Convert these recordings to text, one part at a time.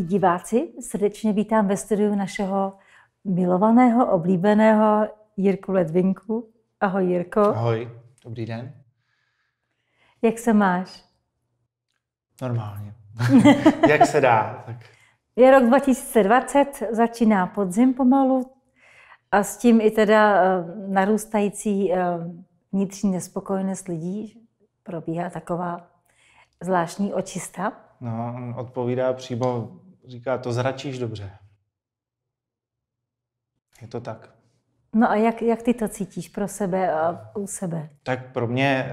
milí diváci, srdečně vítám ve studiu našeho milovaného, oblíbeného Jirku Ledvinku. Ahoj Jirko. Ahoj, dobrý den. Jak se máš? Normálně. Jak se dá. Tak. Je rok 2020, začíná podzim pomalu a s tím i teda eh, narůstající eh, vnitřní nespokojenost lidí. Probíhá taková zvláštní očista. No, odpovídá přímo říká, to zračíš dobře. Je to tak. No a jak, jak ty to cítíš pro sebe a u sebe? Tak pro mě, eh,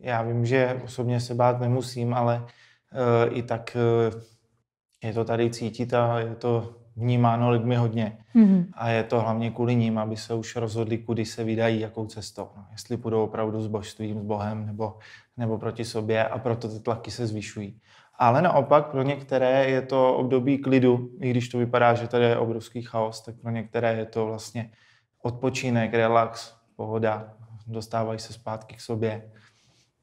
já vím, že osobně se bát nemusím, ale eh, i tak eh, je to tady cítit a je to vnímáno lidmi hodně. Mm-hmm. A je to hlavně kvůli ním, aby se už rozhodli, kudy se vydají, jakou cestou. No, jestli půjdou opravdu s božstvím, s Bohem nebo, nebo proti sobě a proto ty tlaky se zvyšují ale naopak pro některé je to období klidu, i když to vypadá, že tady je obrovský chaos, tak pro některé je to vlastně odpočinek, relax, pohoda, dostávají se zpátky k sobě.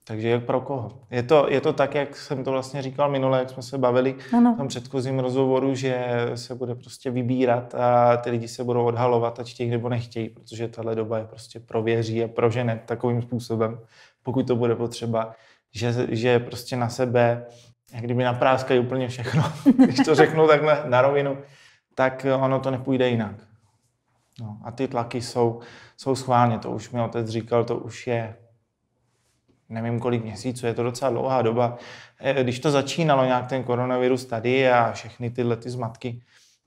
Takže jak pro koho? Je to, je to tak, jak jsem to vlastně říkal minule, jak jsme se bavili ano. v tom předchozím rozhovoru, že se bude prostě vybírat a ty lidi se budou odhalovat, ať chtějí nebo nechtějí, protože tahle doba je prostě prověří a prožene takovým způsobem, pokud to bude potřeba, že, že prostě na sebe jak kdyby napráskají úplně všechno, když to řeknu takhle na rovinu, tak eh, ono to nepůjde jinak. No, a ty tlaky jsou, jsou schválně, to už mi otec říkal, to už je nevím kolik měsíců, je to docela dlouhá doba. Eh, když to začínalo nějak ten koronavirus tady a všechny tyhle ty zmatky,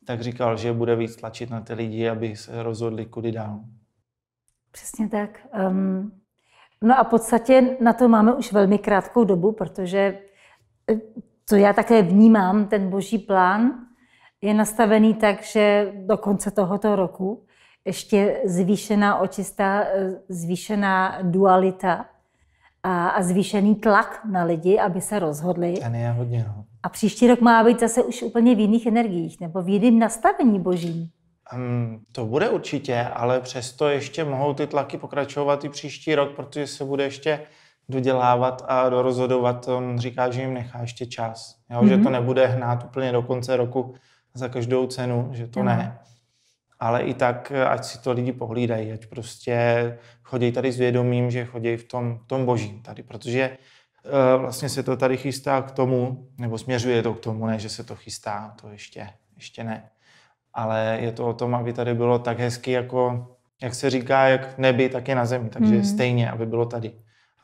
tak říkal, že bude víc tlačit na ty lidi, aby se rozhodli, kudy dál. Přesně tak. Um, no a v podstatě na to máme už velmi krátkou dobu, protože co já také vnímám, ten boží plán, je nastavený tak, že do konce tohoto roku ještě zvýšená očista, zvýšená dualita a, a zvýšený tlak na lidi, aby se rozhodli. A ne, hodně, no. A příští rok má být zase už úplně v jiných energiích nebo v jiném nastavení božím. Um, to bude určitě, ale přesto ještě mohou ty tlaky pokračovat i příští rok, protože se bude ještě dodělávat a rozhodovat. On říká, že jim nechá ještě čas, jo? Mm-hmm. že to mhm. nebude hnát úplně do konce roku za každou cenu, že to mm-hmm. ne. Ale i tak, ať si to lidi pohlídají, ať prostě chodí tady s vědomím, že chodí v tom, tom božím tady, protože eh, vlastně se to tady chystá k tomu, nebo směřuje to k tomu, ne, že se to chystá, to ještě, ještě ne. Ale je to o tom, aby tady bylo tak hezky, jako, jak se říká, jak v nebi, tak i na zemi. Takže mm. stejně, aby bylo tady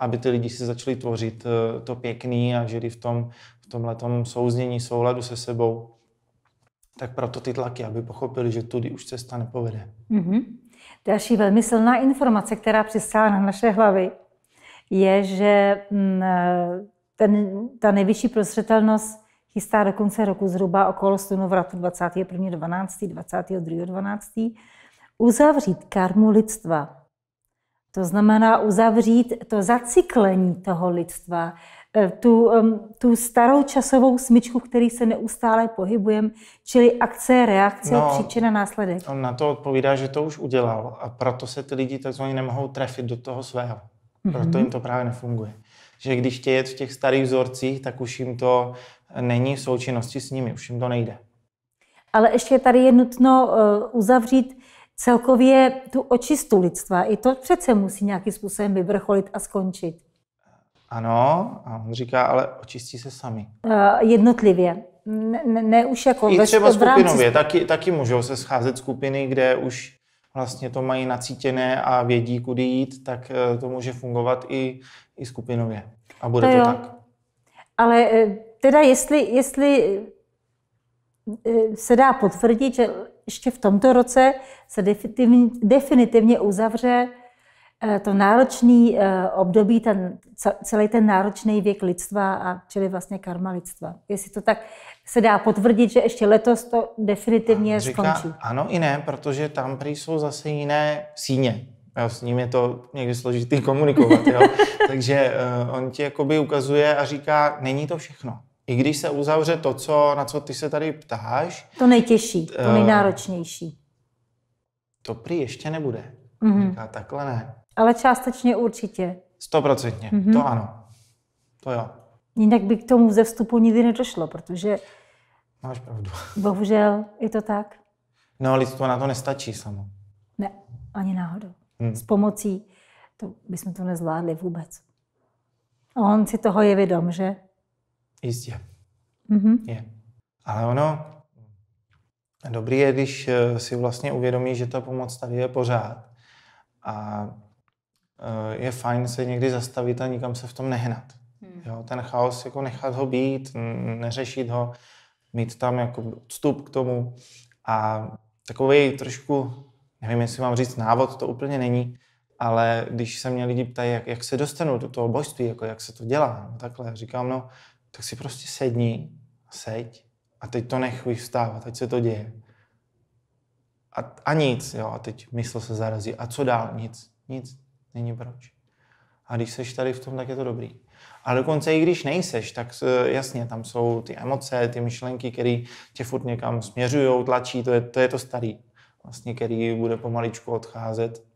aby ty lidi si začali tvořit eh, to pěkný a žili v tom, v tomhle souznění, souladu se sebou. Tak proto ty tlaky, aby pochopili, že tudy už cesta nepovede. Mm-hmm. Další velmi silná informace, která přistála na naše hlavy, je, že mm, eh, ten, ta nejvyšší prostřetelnost chystá do konce roku zhruba okolo slunovratu 21.12., 22.12. uzavřít karmu lidstva to znamená uzavřít to zacyklení toho lidstva, eh, tu, tu starou časovou smyčku, který se neustále pohybujeme, čili akce, reakce, no, příčina, následek. On na to odpovídá, že to už udělal a proto se ty lidi takzvaně nemohou trefit do toho svého. Mm-hmm. Proto jim to právě nefunguje. Že když tě jet v těch starých vzorcích, tak už jim to není v součinnosti s nimi, už jim to nejde. Ale ještě tady je nutno eh, uzavřít celkově tu očistu lidstva. I to přece musí nějakým způsobem vyvrcholit a skončit. Ano, a on říká, ale očistí se sami. Uh, jednotlivě. Ne, ne už jako I ve třeba skupinově, rámci... taky, taky můžou se scházet skupiny, kde už vlastně to mají nacítěné a vědí, kudy jít, tak eh, to může fungovat i, i skupinově. A bude to, to tak. Ale eh, teda jestli, jestli se dá potvrdit, že ještě v tomto roce se definitivně, uzavře eh, to náročné eh, období, ten, celý ten náročný věk lidstva, a čili vlastně karma lidstva. Jestli to tak se dá potvrdit, že ještě letos to definitivně Říká, skončí. Ano i ne, protože tam prý jsou zase jiné síně. Jo, s ním je to někdy složitý komunikovat. Jo? Takže uh, on ti jakoby ukazuje a říká, není to všechno i když se uzavře to, co, na co ty se tady ptáš. To nejtěžší, to eh, nejnáročnější. To prý ještě nebude. Mm-hmm. Říká, takhle ne. Ale částečně určitě. Stoprocentně, mm-hmm. to ano. To jo. Jinak by k tomu ze vstupu nikdy nedošlo, protože... Máš pravdu. Bohužel, je to tak. No, lidstvo na to nestačí samo. Ne, ani náhodou. Hmm. S pomocí to bychom to nezvládli vůbec. A On si toho je vědom, že? Jistě. Mm-hmm. Je. Ale ono, dobrý je, když eh, si vlastně uvědomí, že ta pomoc tady je pořád. A eh, je fajn se někdy zastavit a nikam se v tom nehnat. Hmm. Jo, ten chaos, jako nechat ho být, neřešit ho, mít tam jako odstup k tomu a takový trošku, nevím, jestli mám říct návod, to úplně není, ale když se mě lidi ptají, jak, jak se dostanu do toho božství, jako jak se to dělá, no, takhle, říkám, no, tak si prostě sedni, seď a teď to nech vyvstávat, ať se to děje. A, a nic, jo, a teď mysl se zarazí. A co dál? Nic, nic, není proč. A když seš tady v tom, tak je to dobrý. A dokonce i když nejseš, tak eh, jasně, tam jsou ty emoce, ty myšlenky, které tě furt někam směřují, tlačí, to je to, je to starý, vlastně, který bude pomaličku odcházet.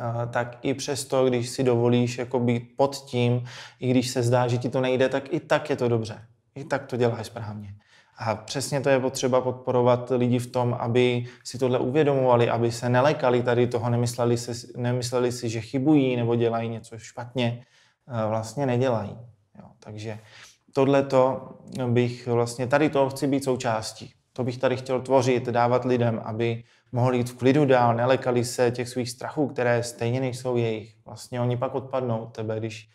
Eh, tak i přesto, když si dovolíš jako být pod tím, i když se zdá, že ti to nejde, tak i tak je to dobře. I tak to děláš správně. A přesně to je potřeba podporovat lidi v tom, aby si tohle uvědomovali, aby se nelekali tady toho, nemysleli si, nemysleli si že chybují nebo dělají něco špatně. Eh, vlastně nedělají. Jo, takže tohle bych vlastně, tady toho chci být součástí. To bych tady chtěl tvořit, dávat lidem, aby mohli jít v klidu dál, nelekali se těch svých strachů, které stejně nejsou jejich. Vlastně oni pak odpadnou od tebe, když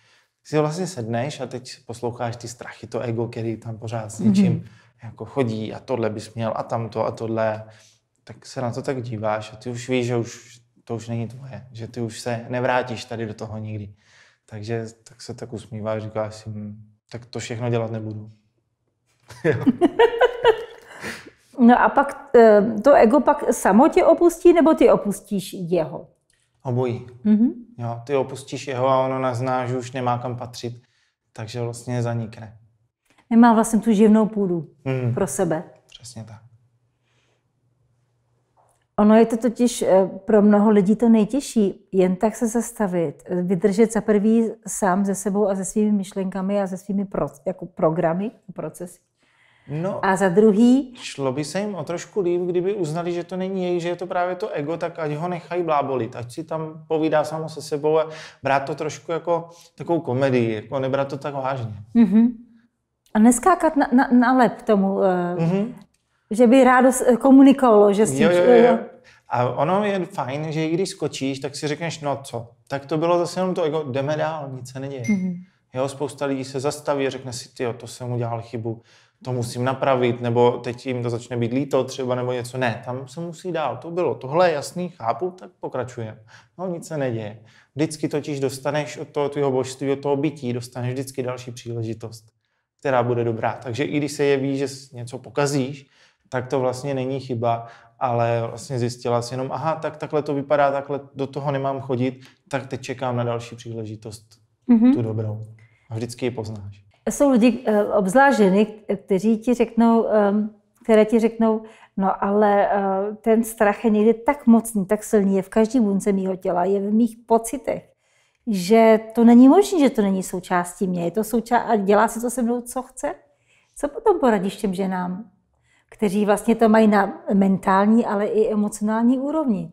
si vlastně sedneš a teď posloucháš ty strachy, to ego, který tam pořád s mhm. něčím mm-hmm. jako chodí a tohle bys měl a tamto a tohle, tak se na to tak díváš a ty už víš, že už to už není tvoje, že ty už se nevrátíš tady do toho nikdy. Takže tak se tak usmíváš, říkáš si, hm, tak to všechno dělat nebudu. No a pak eh, to ego pak samo tě opustí, nebo ty opustíš jeho? Obojí. Mm-hmm. Jo, ty opustíš jeho a ono nazná, že už nemá kam patřit, takže vlastně zanikne. Nemá vlastně tu živnou půdu mm. pro sebe. Přesně tak. Ono je to totiž eh, pro mnoho lidí to nejtěžší, jen tak se zastavit, vydržet za prvý sám se sebou a se svými myšlenkami a se svými pro, jako programy, procesy. No, a za druhý... Šlo by se jim o trošku líp, kdyby uznali, že to není jejich, že je to právě to ego, tak ať ho nechají blábolit, ať si tam povídá samo se sebou a brát to trošku jako takovou komedii, jako nebrat to tak vážně. Mm-hmm. A neskákat na, na, na lep tomu, mm-hmm. že by rádo eh, komunikovalo, že s tím... Jo, jo, jo. A ono je fajn, že i když skočíš, tak si řekneš, no co, tak to bylo zase jenom to ego, jdeme dál, nic se neděje. Mm-hmm. Jo, spousta lidí se zastaví a řekne si, ty, to jsem udělal chybu to musím napravit, nebo teď jim to začne být líto třeba, nebo něco. Ne, tam se musí dál, to bylo, tohle je jasný, chápu, tak pokračujem. No nic se neděje. Vždycky totiž dostaneš od toho tvého božství, od toho bytí, dostaneš vždycky další příležitost, která bude dobrá. Takže i když se jeví, že něco pokazíš, tak to vlastně není chyba, ale vlastně zjistila si jenom, aha, tak takhle to vypadá, takhle do toho nemám chodit, tak teď čekám na další příležitost, mm-hmm. tu dobrou. A vždycky ji poznáš. Jsou lidi, eh, obzvlášť ženy, kteří ti řeknou, ehm, které ti řeknou, no ale eh, ten strach je někdy tak mocný, tak silný, je v každý bunce mého těla, je v mých pocitech, že to není možné, že to není součástí mě, je to součást a dělá si to se mnou, co chce. Co potom poradíš těm ženám, kteří vlastně to mají na mentální, ale i emocionální úrovni?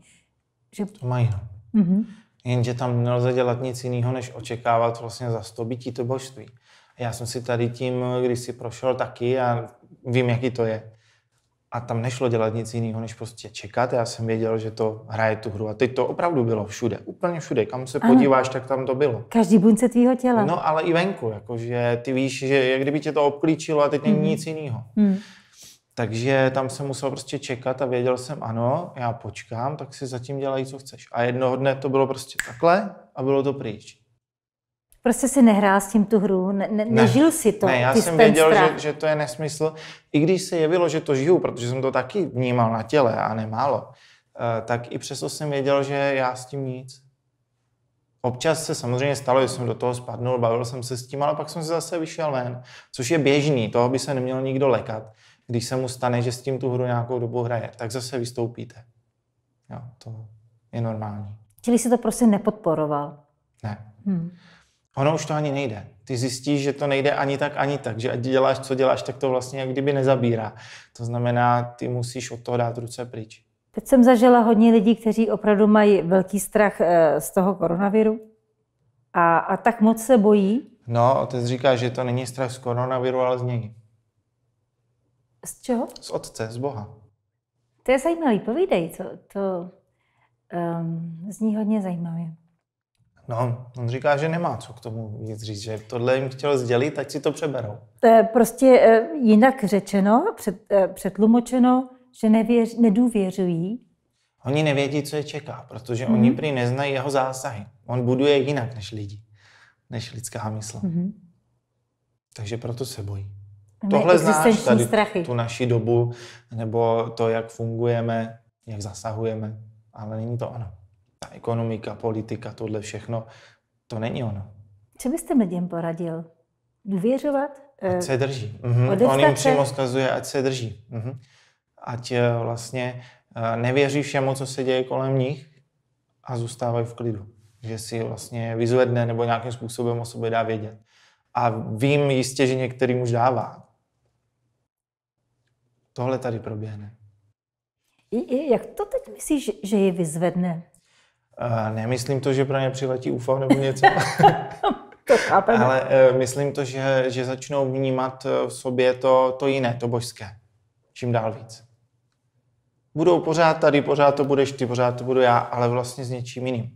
Že... To mají, no. Mm-hmm. Jenže tam nelze dělat nic jiného, než očekávat vlastně za to božství já jsem si tady tím, když si prošel taky a vím, jaký to je. A tam nešlo dělat nic jiného, než prostě čekat. Já jsem věděl, že to hraje tu hru. A teď to opravdu bylo všude, úplně všude. Kam se ano. podíváš, tak tam to bylo. Každý buňce tvýho těla. No, ale i venku, jakože ty víš, že jak kdyby tě to obklíčilo a teď není mm. nic jiného. Mm. Takže tam jsem musel prostě čekat a věděl jsem, ano, já počkám, tak si zatím dělají, co chceš. A jednoho dne to bylo prostě takhle a bylo to pryč. Prostě si nehrál s tím tu hru, ne, ne, nežil si to. Ne, já jsem věděl, že, že to je nesmysl. I když se jevilo, že to žiju, protože jsem to taky vnímal na těle a nemálo, eh, tak i přesto jsem věděl, že já s tím nic. Občas se samozřejmě stalo, že jsem do toho spadnul, bavil jsem se s tím, ale pak jsem se zase vyšel ven, což je běžný, toho by se neměl nikdo lekat. Když se mu stane, že s tím tu hru nějakou dobu hraje, tak zase vystoupíte. Jo, to je normální. Čili se to prostě nepodporoval? Ne. Hmm. Ono už to ani nejde. Ty zjistíš, že to nejde ani tak, ani tak. Že ať děláš, co děláš, tak to vlastně jak kdyby nezabírá. To znamená, ty musíš od toho dát ruce pryč. Teď jsem zažila hodně lidí, kteří opravdu mají velký strach eh, z toho koronaviru a, a tak moc se bojí. No, otec říká, že to není strach z koronaviru, ale z něj. Z čeho? Z otce, z Boha. To je zajímavý, povídej, to, to um, ehm, zní hodně zajímavě. No, on říká, že nemá co k tomu víc říct, že tohle jim chtěl sdělit, tak si to přeberou. Prostě eh, jinak řečeno, před, eh, přetlumočeno, že nevěř, nedůvěřují. Oni nevědí, co je čeká, protože mm-hmm. oni prý neznají jeho zásahy. On buduje jinak než lidi, než lidská mysl. Mm-hmm. Takže proto se bojí. Tam Tohle znáš tady strachy. tu naši dobu, nebo to, jak fungujeme, jak zasahujeme, ale není to ono ta ekonomika, politika, tohle všechno, to není ono. Co byste lidem poradil? Důvěřovat? Ať eh, se drží. Mhm. On jim přímo zkazuje, ať se drží. Mhm. Ať eh, vlastně eh, nevěří všemu, co se děje kolem nich a zůstávají v klidu. Že si vlastně vyzvedne nebo nějakým způsobem o sobě dá vědět. A vím jistě, že některý už dává. Tohle tady proběhne. Jak to teď myslíš, že je vyzvedne? nemyslím to, že pro ně přiletí UFO nebo něco. to Ale eh, myslím to, že, že začnou vnímat eh, v sobě to, to jiné, to božské. Čím dál víc. Budou pořád tady, pořád to budeš ty, pořád to budu já, ale vlastně s něčím jiným.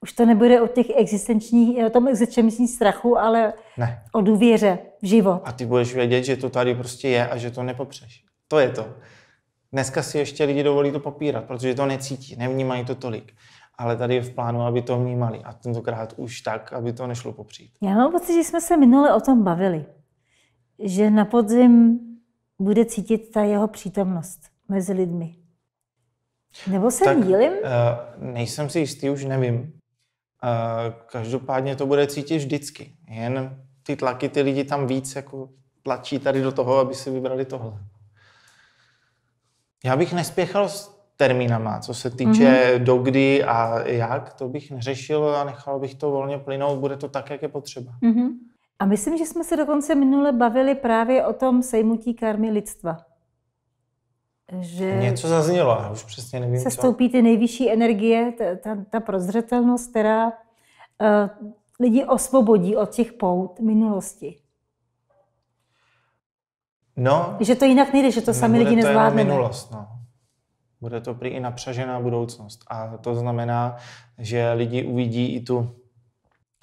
Už to nebude o těch existenčních, o tom existenčním strachu, ale ne. o důvěře v život. A ty budeš vědět, že to tady prostě je a že to nepopřeš. To je to. Dneska si ještě lidi dovolí to popírat, protože to necítí, nevnímají to tolik ale tady je v plánu, aby to vnímali a tentokrát už tak, aby to nešlo popřít. Já mám pocit, že jsme se minule o tom bavili, že na podzim bude cítit ta jeho přítomnost mezi lidmi. Nebo se tak, Uh, nejsem si jistý, už nevím. Eh, každopádně to bude cítit vždycky. Jen ty tlaky, ty lidi tam víc jako tlačí tady do toho, aby si vybrali tohle. Já bych nespěchal s termínama, co se týče mm-hmm. dokdy a jak, to bych neřešil a nechal bych to volně plynout, bude to tak, jak je potřeba. Mm-hmm. A myslím, že jsme se dokonce minule bavili právě o tom sejmutí karmy lidstva. Že Něco zaznělo, já už přesně nevím, Se stoupí ty nejvyšší energie, ta, ta, ta prozřetelnost, která uh, lidi osvobodí od těch pout minulosti. No. Že to jinak nejde, že to sami lidi nezvládneme. minulost, no. Bude to prý i napřažená budoucnost. A to znamená, že lidi uvidí i tu,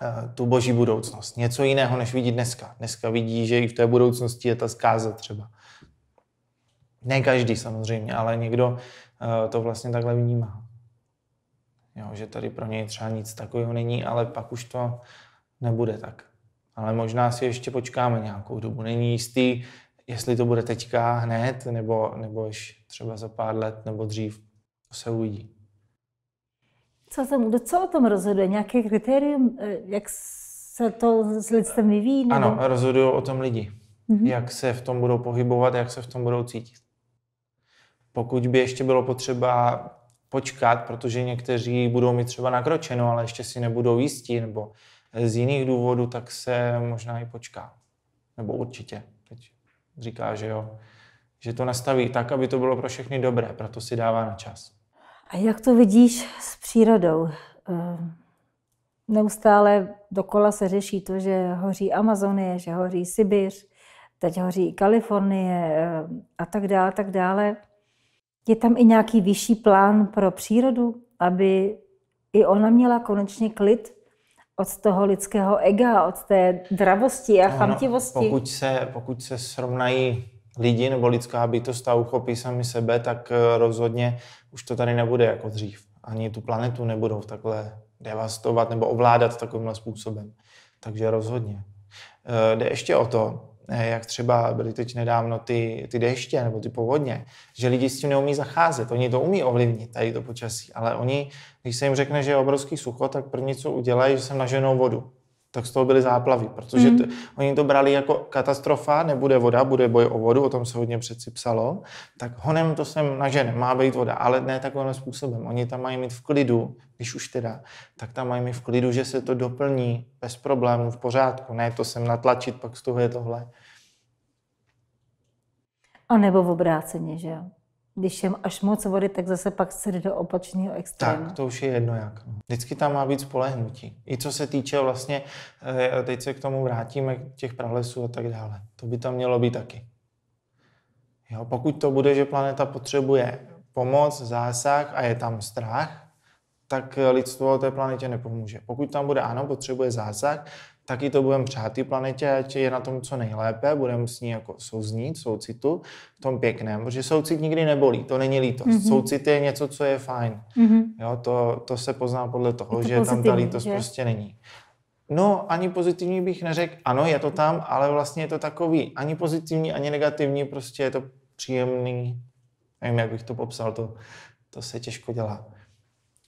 eh, tu boží budoucnost. Něco jiného, než vidí dneska. Dneska vidí, že i v té budoucnosti je ta zkáza třeba. Ne každý samozřejmě, ale někdo eh, to vlastně takhle vnímá. Jo, že tady pro něj třeba nic takového není, ale pak už to nebude tak. Ale možná si ještě počkáme nějakou dobu. Není jistý, jestli to bude teďka hned, nebo, nebo až třeba za pár let, nebo dřív, to se uvidí. Co, tam, co o tom rozhoduje? Nějaké kritérium, eh, jak se to s lidstvem vyvíjí? Nebo? Ano, rozhodují o tom lidi. Mm-hmm. Jak se v tom budou pohybovat, jak se v tom budou cítit. Pokud by ještě bylo potřeba počkat, protože někteří budou mít třeba nakročeno, ale ještě si nebudou jistí, nebo z jiných důvodů, tak se možná i počká. Nebo určitě říká, že jo, že to nastaví tak, aby to bylo pro všechny dobré, proto si dává na čas. A jak to vidíš s přírodou? Eh, neustále dokola se řeší to, že hoří Amazonie, že hoří Sibiř, teď hoří Kalifornie eh, a tak dále, tak dále. Je tam i nějaký vyšší plán pro přírodu, aby i ona měla konečně klid od toho lidského ega, od té dravosti a chamtivosti. No, pokud, se, pokud se srovnají lidi nebo lidská bytost a uchopí sami sebe, tak eh, rozhodně už to tady nebude jako dřív. Ani tu planetu nebudou takhle devastovat nebo ovládat takovýmhle způsobem. Takže rozhodně. Eh, jde ještě o to, Eh, jak třeba byly teď nedávno ty, ty deště nebo ty povodně, že lidi s tím neumí zacházet. Oni to umí ovlivnit, tady to počasí, ale oni, když se jim řekne, že je obrovský sucho, tak první, co udělají, že se naženou vodu tak z toho byly záplavy, protože hmm. t- mm. oni to brali jako katastrofa, nebude voda, bude boj o vodu, o tom se hodně přeci psalo, tak honem to sem nažene, má být voda, ale ne takovým způsobem. Oni tam mají mít v klidu, když už teda, tak tam mají mít v klidu, že se to doplní bez problémů, v pořádku, ne to sem natlačit, pak z toho je tohle. A nebo v obráceně, že jo? když jem až moc vody, tak zase pak se jde do opačného extrému. Tak, to už je jedno jak. No. Vždycky tam má být spolehnutí. I co se týče vlastně, eh, teď se k tomu vrátíme, těch pralesů a tak dále. To by tam mělo být taky. Jo, pokud to bude, že planeta potřebuje pomoc, zásah a je tam strach, tak lidstvo té planetě nepomůže. Pokud tam bude ano, potřebuje zásah, taky to budeme přát té planetě, ať je na tom co nejlépe, budeme s ní jako souznít, soucitu, v tom pěkném, protože soucit nikdy nebolí, to není lítost. Mm-hmm. Soucit je něco, co je fajn. Mm-hmm. Jo, to, to se pozná podle toho, to že tam ta lítost že? prostě není. No, ani pozitivní bych neřekl, ano, je to tam, ale vlastně je to takový, ani pozitivní, ani negativní, prostě je to příjemný, nevím, jak bych to popsal, to, to se těžko dělá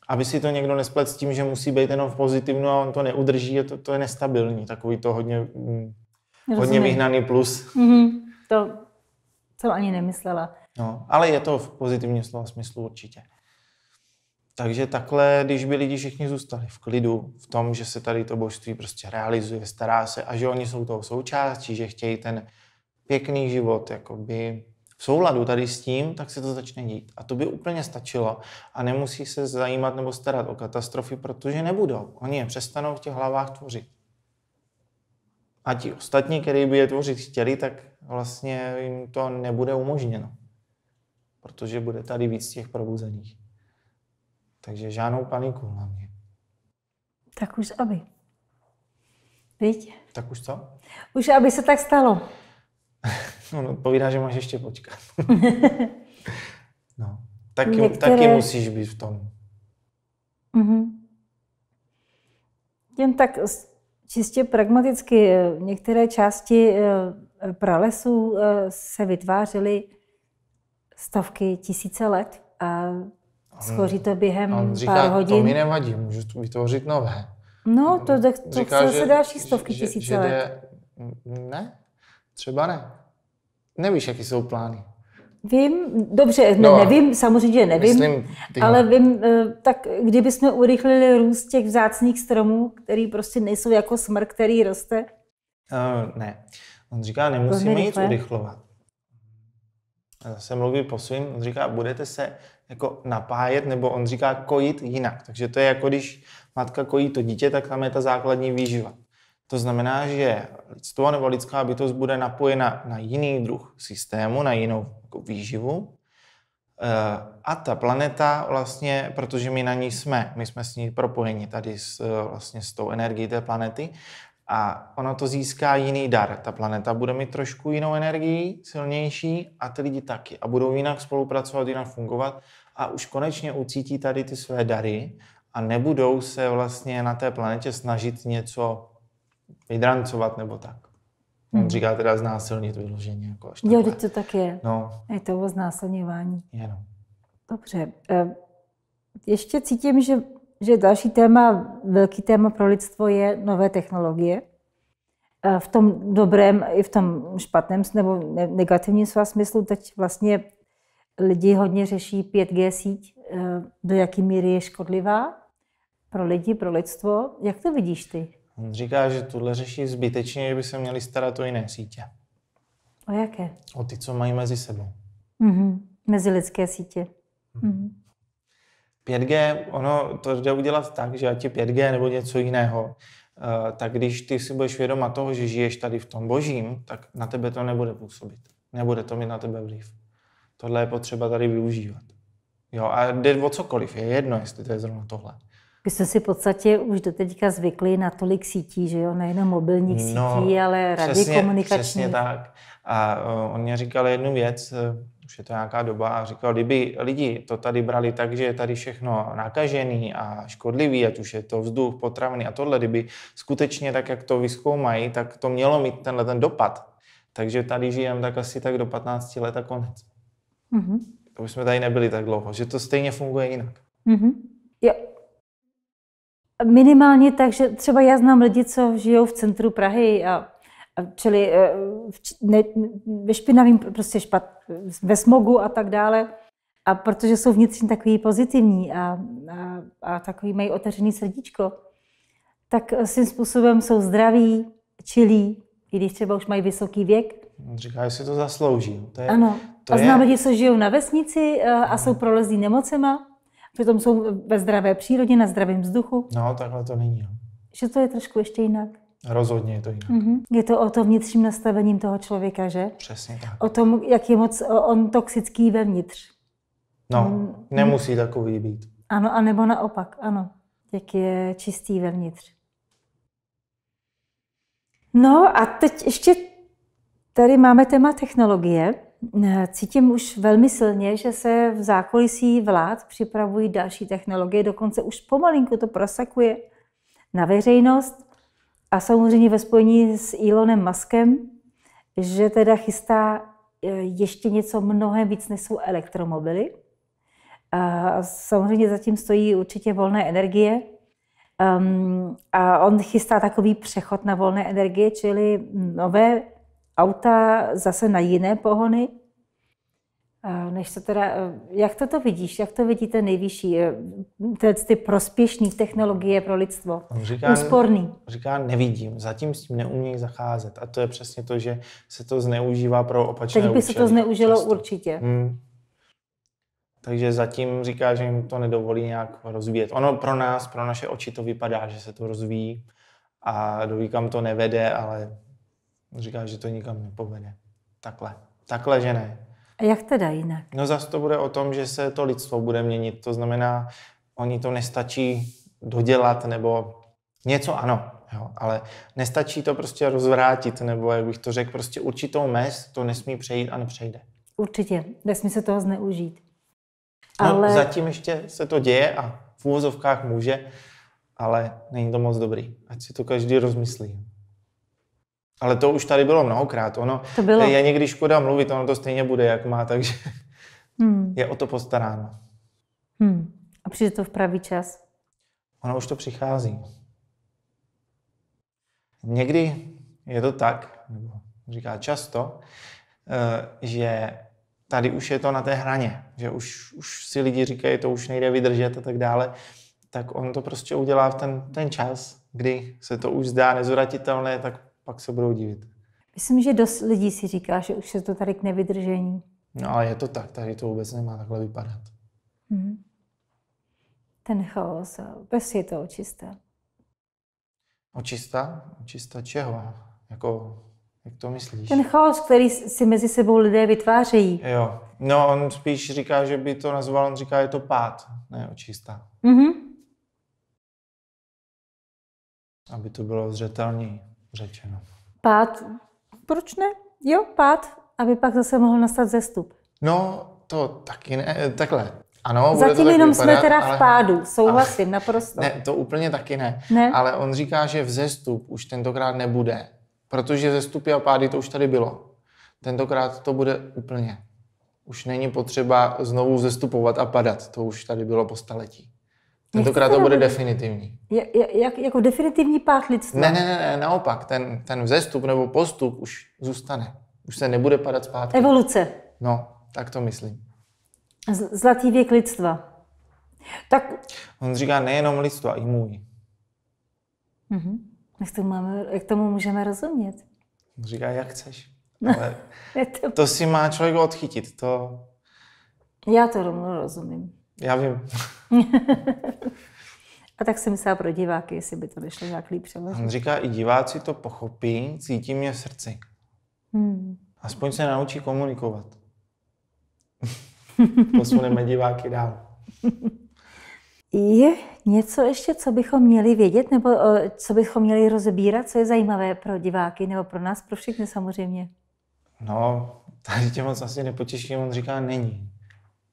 aby si to někdo nesplet s tím, že musí být jenom v pozitivnu a on to neudrží, je to, to je nestabilní, takový to hodně, mm, hodně vyhnaný plus. Mm-hmm. To jsem ani nemyslela. No, ale je to v pozitivním slova smyslu určitě. Takže takhle, když by lidi všichni zůstali v klidu, v tom, že se tady to božství prostě realizuje, stará se a že oni jsou toho součástí, že chtějí ten pěkný život, jakoby v souladu tady s tím, tak se to začne dít. A to by úplně stačilo. A nemusí se zajímat nebo starat o katastrofy, protože nebudou. Oni je přestanou v těch hlavách tvořit. A ti ostatní, kteří by je tvořit chtěli, tak vlastně jim to nebude umožněno. Protože bude tady víc těch probuzených. Takže žádnou paniku hlavně. Tak už aby. Viď? Tak už co? Už aby se tak stalo. On no, no, odpovídá, že máš ještě počkat. no. Taky, Některé... taky musíš být v tom. Mm-hmm. Jen tak čistě pragmaticky, eh, některé části eh, pralesů eh, se vytvářely stavky tisíce let a schoří to během on, říká, pár hodin. to mi nevadí, můžu vytvořit nové. No, to, to, to říká, se že, další stovky že, tisíce že, let. Ne, třeba ne. Nevíš, jaký jsou plány. Vím, dobře, no, nevím, samozřejmě nevím, myslím, ale vím, eh, tak kdybychom urychlili růst těch vzácných stromů, který prostě nejsou jako smrk, který roste? Uh, ne. On říká, nemusíme nic urychlovat. A zase mluví po svým, on říká, budete se jako napájet, nebo on říká kojit jinak. Takže to je jako když matka kojí to dítě, tak tam je ta základní výživa. To znamená, že lidstvo nebo lidská bytost bude napojena na jiný druh systému, na jinou jako výživu. Eh, a ta planeta vlastně, protože my na ní jsme, my jsme s ní propojeni tady s, eh, vlastně s tou energií té planety a ono to získá jiný dar. Ta planeta bude mít trošku jinou energii, silnější a ty lidi taky. A budou jinak spolupracovat, jinak fungovat a už konečně ucítí tady ty své dary a nebudou se vlastně na té planetě snažit něco vydrancovat nebo tak. On hmm. říká teda znásilnit vyloženě. Jako až jo, teď to tak je. No. Je to o znásilňování. Jenom. Dobře. Eh, ještě cítím, že, že další téma, velký téma pro lidstvo je nové technologie. Eh, v tom dobrém i v tom špatném nebo negativním svém smyslu teď vlastně lidi hodně řeší 5G síť, eh, do jaké míry je škodlivá pro lidi, pro lidstvo. Jak to vidíš ty? On říká, že tohle řeší zbytečně, že by se měli starat o jiné sítě. O jaké? O ty, co mají mezi sebou. Mm-hmm. lidské sítě. Mm-hmm. Mhm. 5G, ono to jde udělat tak, že ať je 5G nebo něco jiného, eh, tak když ty si budeš vědoma toho, že žiješ tady v tom božím, tak na tebe to nebude působit. Nebude to mít na tebe vliv. Tohle je potřeba tady využívat. Jo, a jde o cokoliv, je jedno, jestli to je zrovna tohle. My jsme si v podstatě už doteďka zvykli na tolik sítí, že jo, nejenom mobilních no, sítí, ale rady komunikační. Přesně tak. A on mě říkal jednu věc, e, už je to nějaká doba, a říkal, kdyby lidi to tady brali tak, že je tady všechno nakažený a škodlivý, ať už je to vzduch, potraviny a tohle, kdyby skutečně tak, jak to vyskoumají, tak to mělo mít tenhle ten dopad. Takže tady žijeme tak asi tak do 15 let a konec. Mm-hmm. To už jsme tady nebyli tak dlouho, že to stejně funguje jinak. Mm-hmm. Jo, Minimálně tak, že třeba já znám lidi, co žijou v centru Prahy a čili eh, ve špinavým, prostě špat, ve smogu a tak dále. A protože jsou vnitřní takový pozitivní a, a, a takový mají otevřený srdíčko, tak svým způsobem jsou zdraví, čilí, i když třeba už mají vysoký věk. Říká, že si to zaslouží. To je, ano. To a znám je... lidi, co žijou na vesnici a, eh, a jsou prolezlí nemocema Přitom jsou ve zdravé přírodě, na zdravém vzduchu. No, takhle to není. No. Že to je trošku ještě jinak. Rozhodně je to jinak. Mm-hmm. Je to o tom vnitřním nastavením toho člověka, že? Přesně tak. O tom, jak je moc on toxický vevnitř. No, on, mm. nemusí takový být. Ano, anebo naopak, ano. Jak je čistý vevnitř. No a teď ještě tady máme téma technologie. Eh, cítím už velmi silně, že se v zákulisí vlád připravují další technologie, dokonce už pomalinku to prosakuje na veřejnost a samozřejmě ve spojení s Elonem Muskem, že teda chystá eh, ještě něco mnohem víc, než jsou elektromobily. A samozřejmě zatím stojí určitě volné energie. Um, a on chystá takový přechod na volné energie, čili nové auta zase na jiné pohony, eh, než se teda, eh, jak to to vidíš, jak to vidíte nejvyšší, eh, ty, ty prospěšné technologie pro lidstvo, říká, úsporný? Říká, nevidím, zatím s tím neumějí zacházet a to je přesně to, že se to zneužívá pro opačné Teď by účely, se to zneužilo často. určitě. Hmm. Takže zatím říká, že jim to nedovolí nějak rozvíjet. Ono pro nás, pro naše oči to vypadá, že se to rozvíjí a do to nevede, ale říká, že to nikam nepovede. Takhle. Takhle, že ne. A jak teda jinak? No zase to bude o tom, že se to lidstvo bude měnit. To znamená, oni to nestačí dodělat nebo něco ano, jo, ale nestačí to prostě rozvrátit nebo jak bych to řekl, prostě určitou mez to nesmí přejít a nepřejde. Určitě, nesmí se toho zneužít. No, zatím ještě se to děje a v úvozovkách může, ale není to moc dobrý. Ať si to každý rozmyslí. Ale to už tady bylo mnohokrát. Ono to bylo. je někdy škoda mluvit, ono to stejně bude, jak má, takže hmm. je o to postaráno. Hmm. A přijde to v pravý čas? Ono už to přichází. Někdy je to tak, nebo říká často, eh, že tady už je to na té hraně, že už, už si lidi říkají, to už nejde vydržet a tak dále, tak on to prostě udělá v ten, ten čas, kdy se to už zdá nezvratitelné, tak pak se budou divit. Myslím, že dost lidí si říká, že už je to tady k nevydržení. No ale je to tak, tady to vůbec nemá takhle vypadat. Mm-hmm. Ten chaos, bez je to očista. Očista? Očista čeho? Jako, jak to myslíš? Ten chaos, který si mezi sebou lidé vytvářejí. Jo, no on spíš říká, že by to nazval, on říká, je to pád, ne očista. Mm-hmm. Aby to bylo zřetelný řečeno. Pád, proč ne? Jo, pád, aby pak zase mohl nastat zestup. No, to taky ne, takhle. Ano, Zatím bude to jenom vypadat, jsme teda v pádu, souhlasím ale, naprosto. Ne, to úplně taky ne. ne. Ale on říká, že vzestup už tentokrát nebude, protože vzestupy a pády to už tady bylo. Tentokrát to bude úplně. Už není potřeba znovu zestupovat a padat, to už tady bylo po staletí. Tentokrát to bude definitivní. jak, jako definitivní pát lidstva? Ne, ne, ne, naopak. Ten, ten vzestup nebo postup už zůstane. Už se nebude padat zpátky. Evoluce. No, tak to myslím. Z, zlatý věk lidstva. Tak... On říká nejenom lidstva, i můj. Mhm. Jak, to máme, jak tomu můžeme rozumět? On říká, jak chceš. Ale to... to si má člověk odchytit. To... Já to rovnou rozumím. Já vím. A tak jsem myslela pro diváky, jestli by to nešlo nějak líp přeložit. On říká, i diváci to pochopí, cítí mě v srdci. Hmm. Aspoň se naučí komunikovat. Posuneme diváky dál. Je něco ještě, co bychom měli vědět, nebo co bychom měli rozebírat, co je zajímavé pro diváky, nebo pro nás, pro všechny samozřejmě? No, tady tě moc asi nepotěším, on říká, není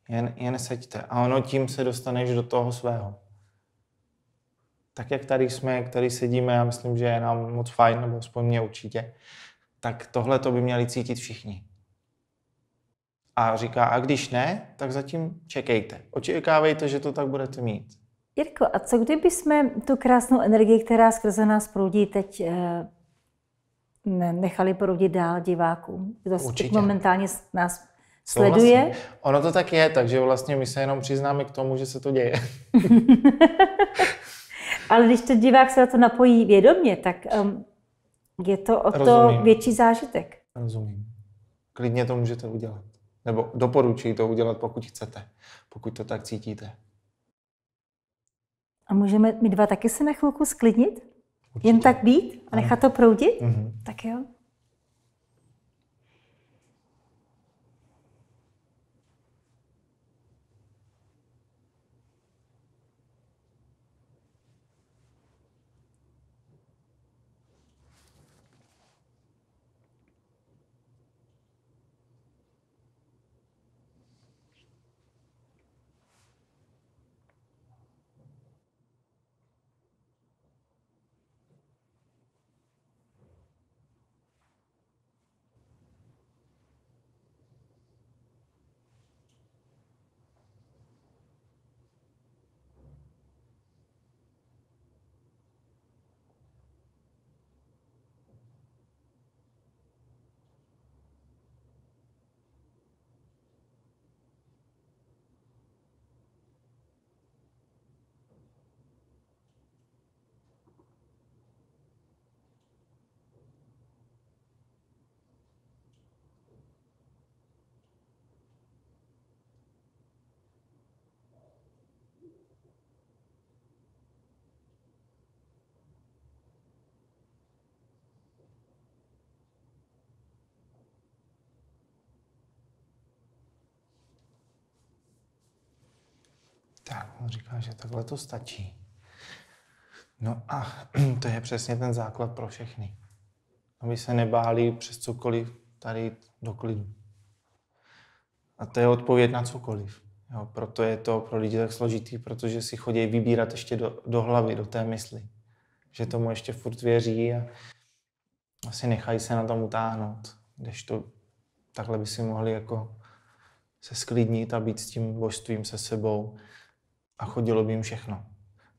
jen, jen seďte. A ono tím se dostaneš do toho svého. Tak jak tady jsme, jak tady sedíme, já myslím, že je nám moc fajn, nebo aspoň mě určitě, tak tohle to by měli cítit všichni. A říká, a když ne, tak zatím čekejte. Očekávejte, že to tak budete mít. Jirko, a co kdyby jsme tu krásnou energii, která skrze nás proudí, teď eh, nechali proudit dál divákům, Určitě. teď momentálně nás sleduje. Vlastně. Ono to tak je, takže vlastně my se jenom přiznáme k tomu, že se to děje. Ale když to divák se na to napojí vědomě, tak um, je to o Rozumím. to větší zážitek. Rozumím. Klidně to můžete udělat. Nebo doporučuji to udělat, pokud chcete, pokud to tak cítíte. A můžeme my dva taky se na chvilku sklidnit? Určitě. Jen tak být a nechat to proudit? Mm-hmm. Tak jo. Tak, on říká, že takhle to stačí. No a to je přesně ten základ pro všechny. Aby se nebáli přes cokoliv tady do klidu. A to je odpověď na cokoliv. Jo, proto je to pro lidi tak složitý, protože si chodí vybírat ještě do, do hlavy, do té mysli. Že tomu ještě furt věří a asi nechají se na tom utáhnout. Když to takhle by si mohli jako se sklidnit a být s tím božstvím se sebou a chodilo by jim všechno.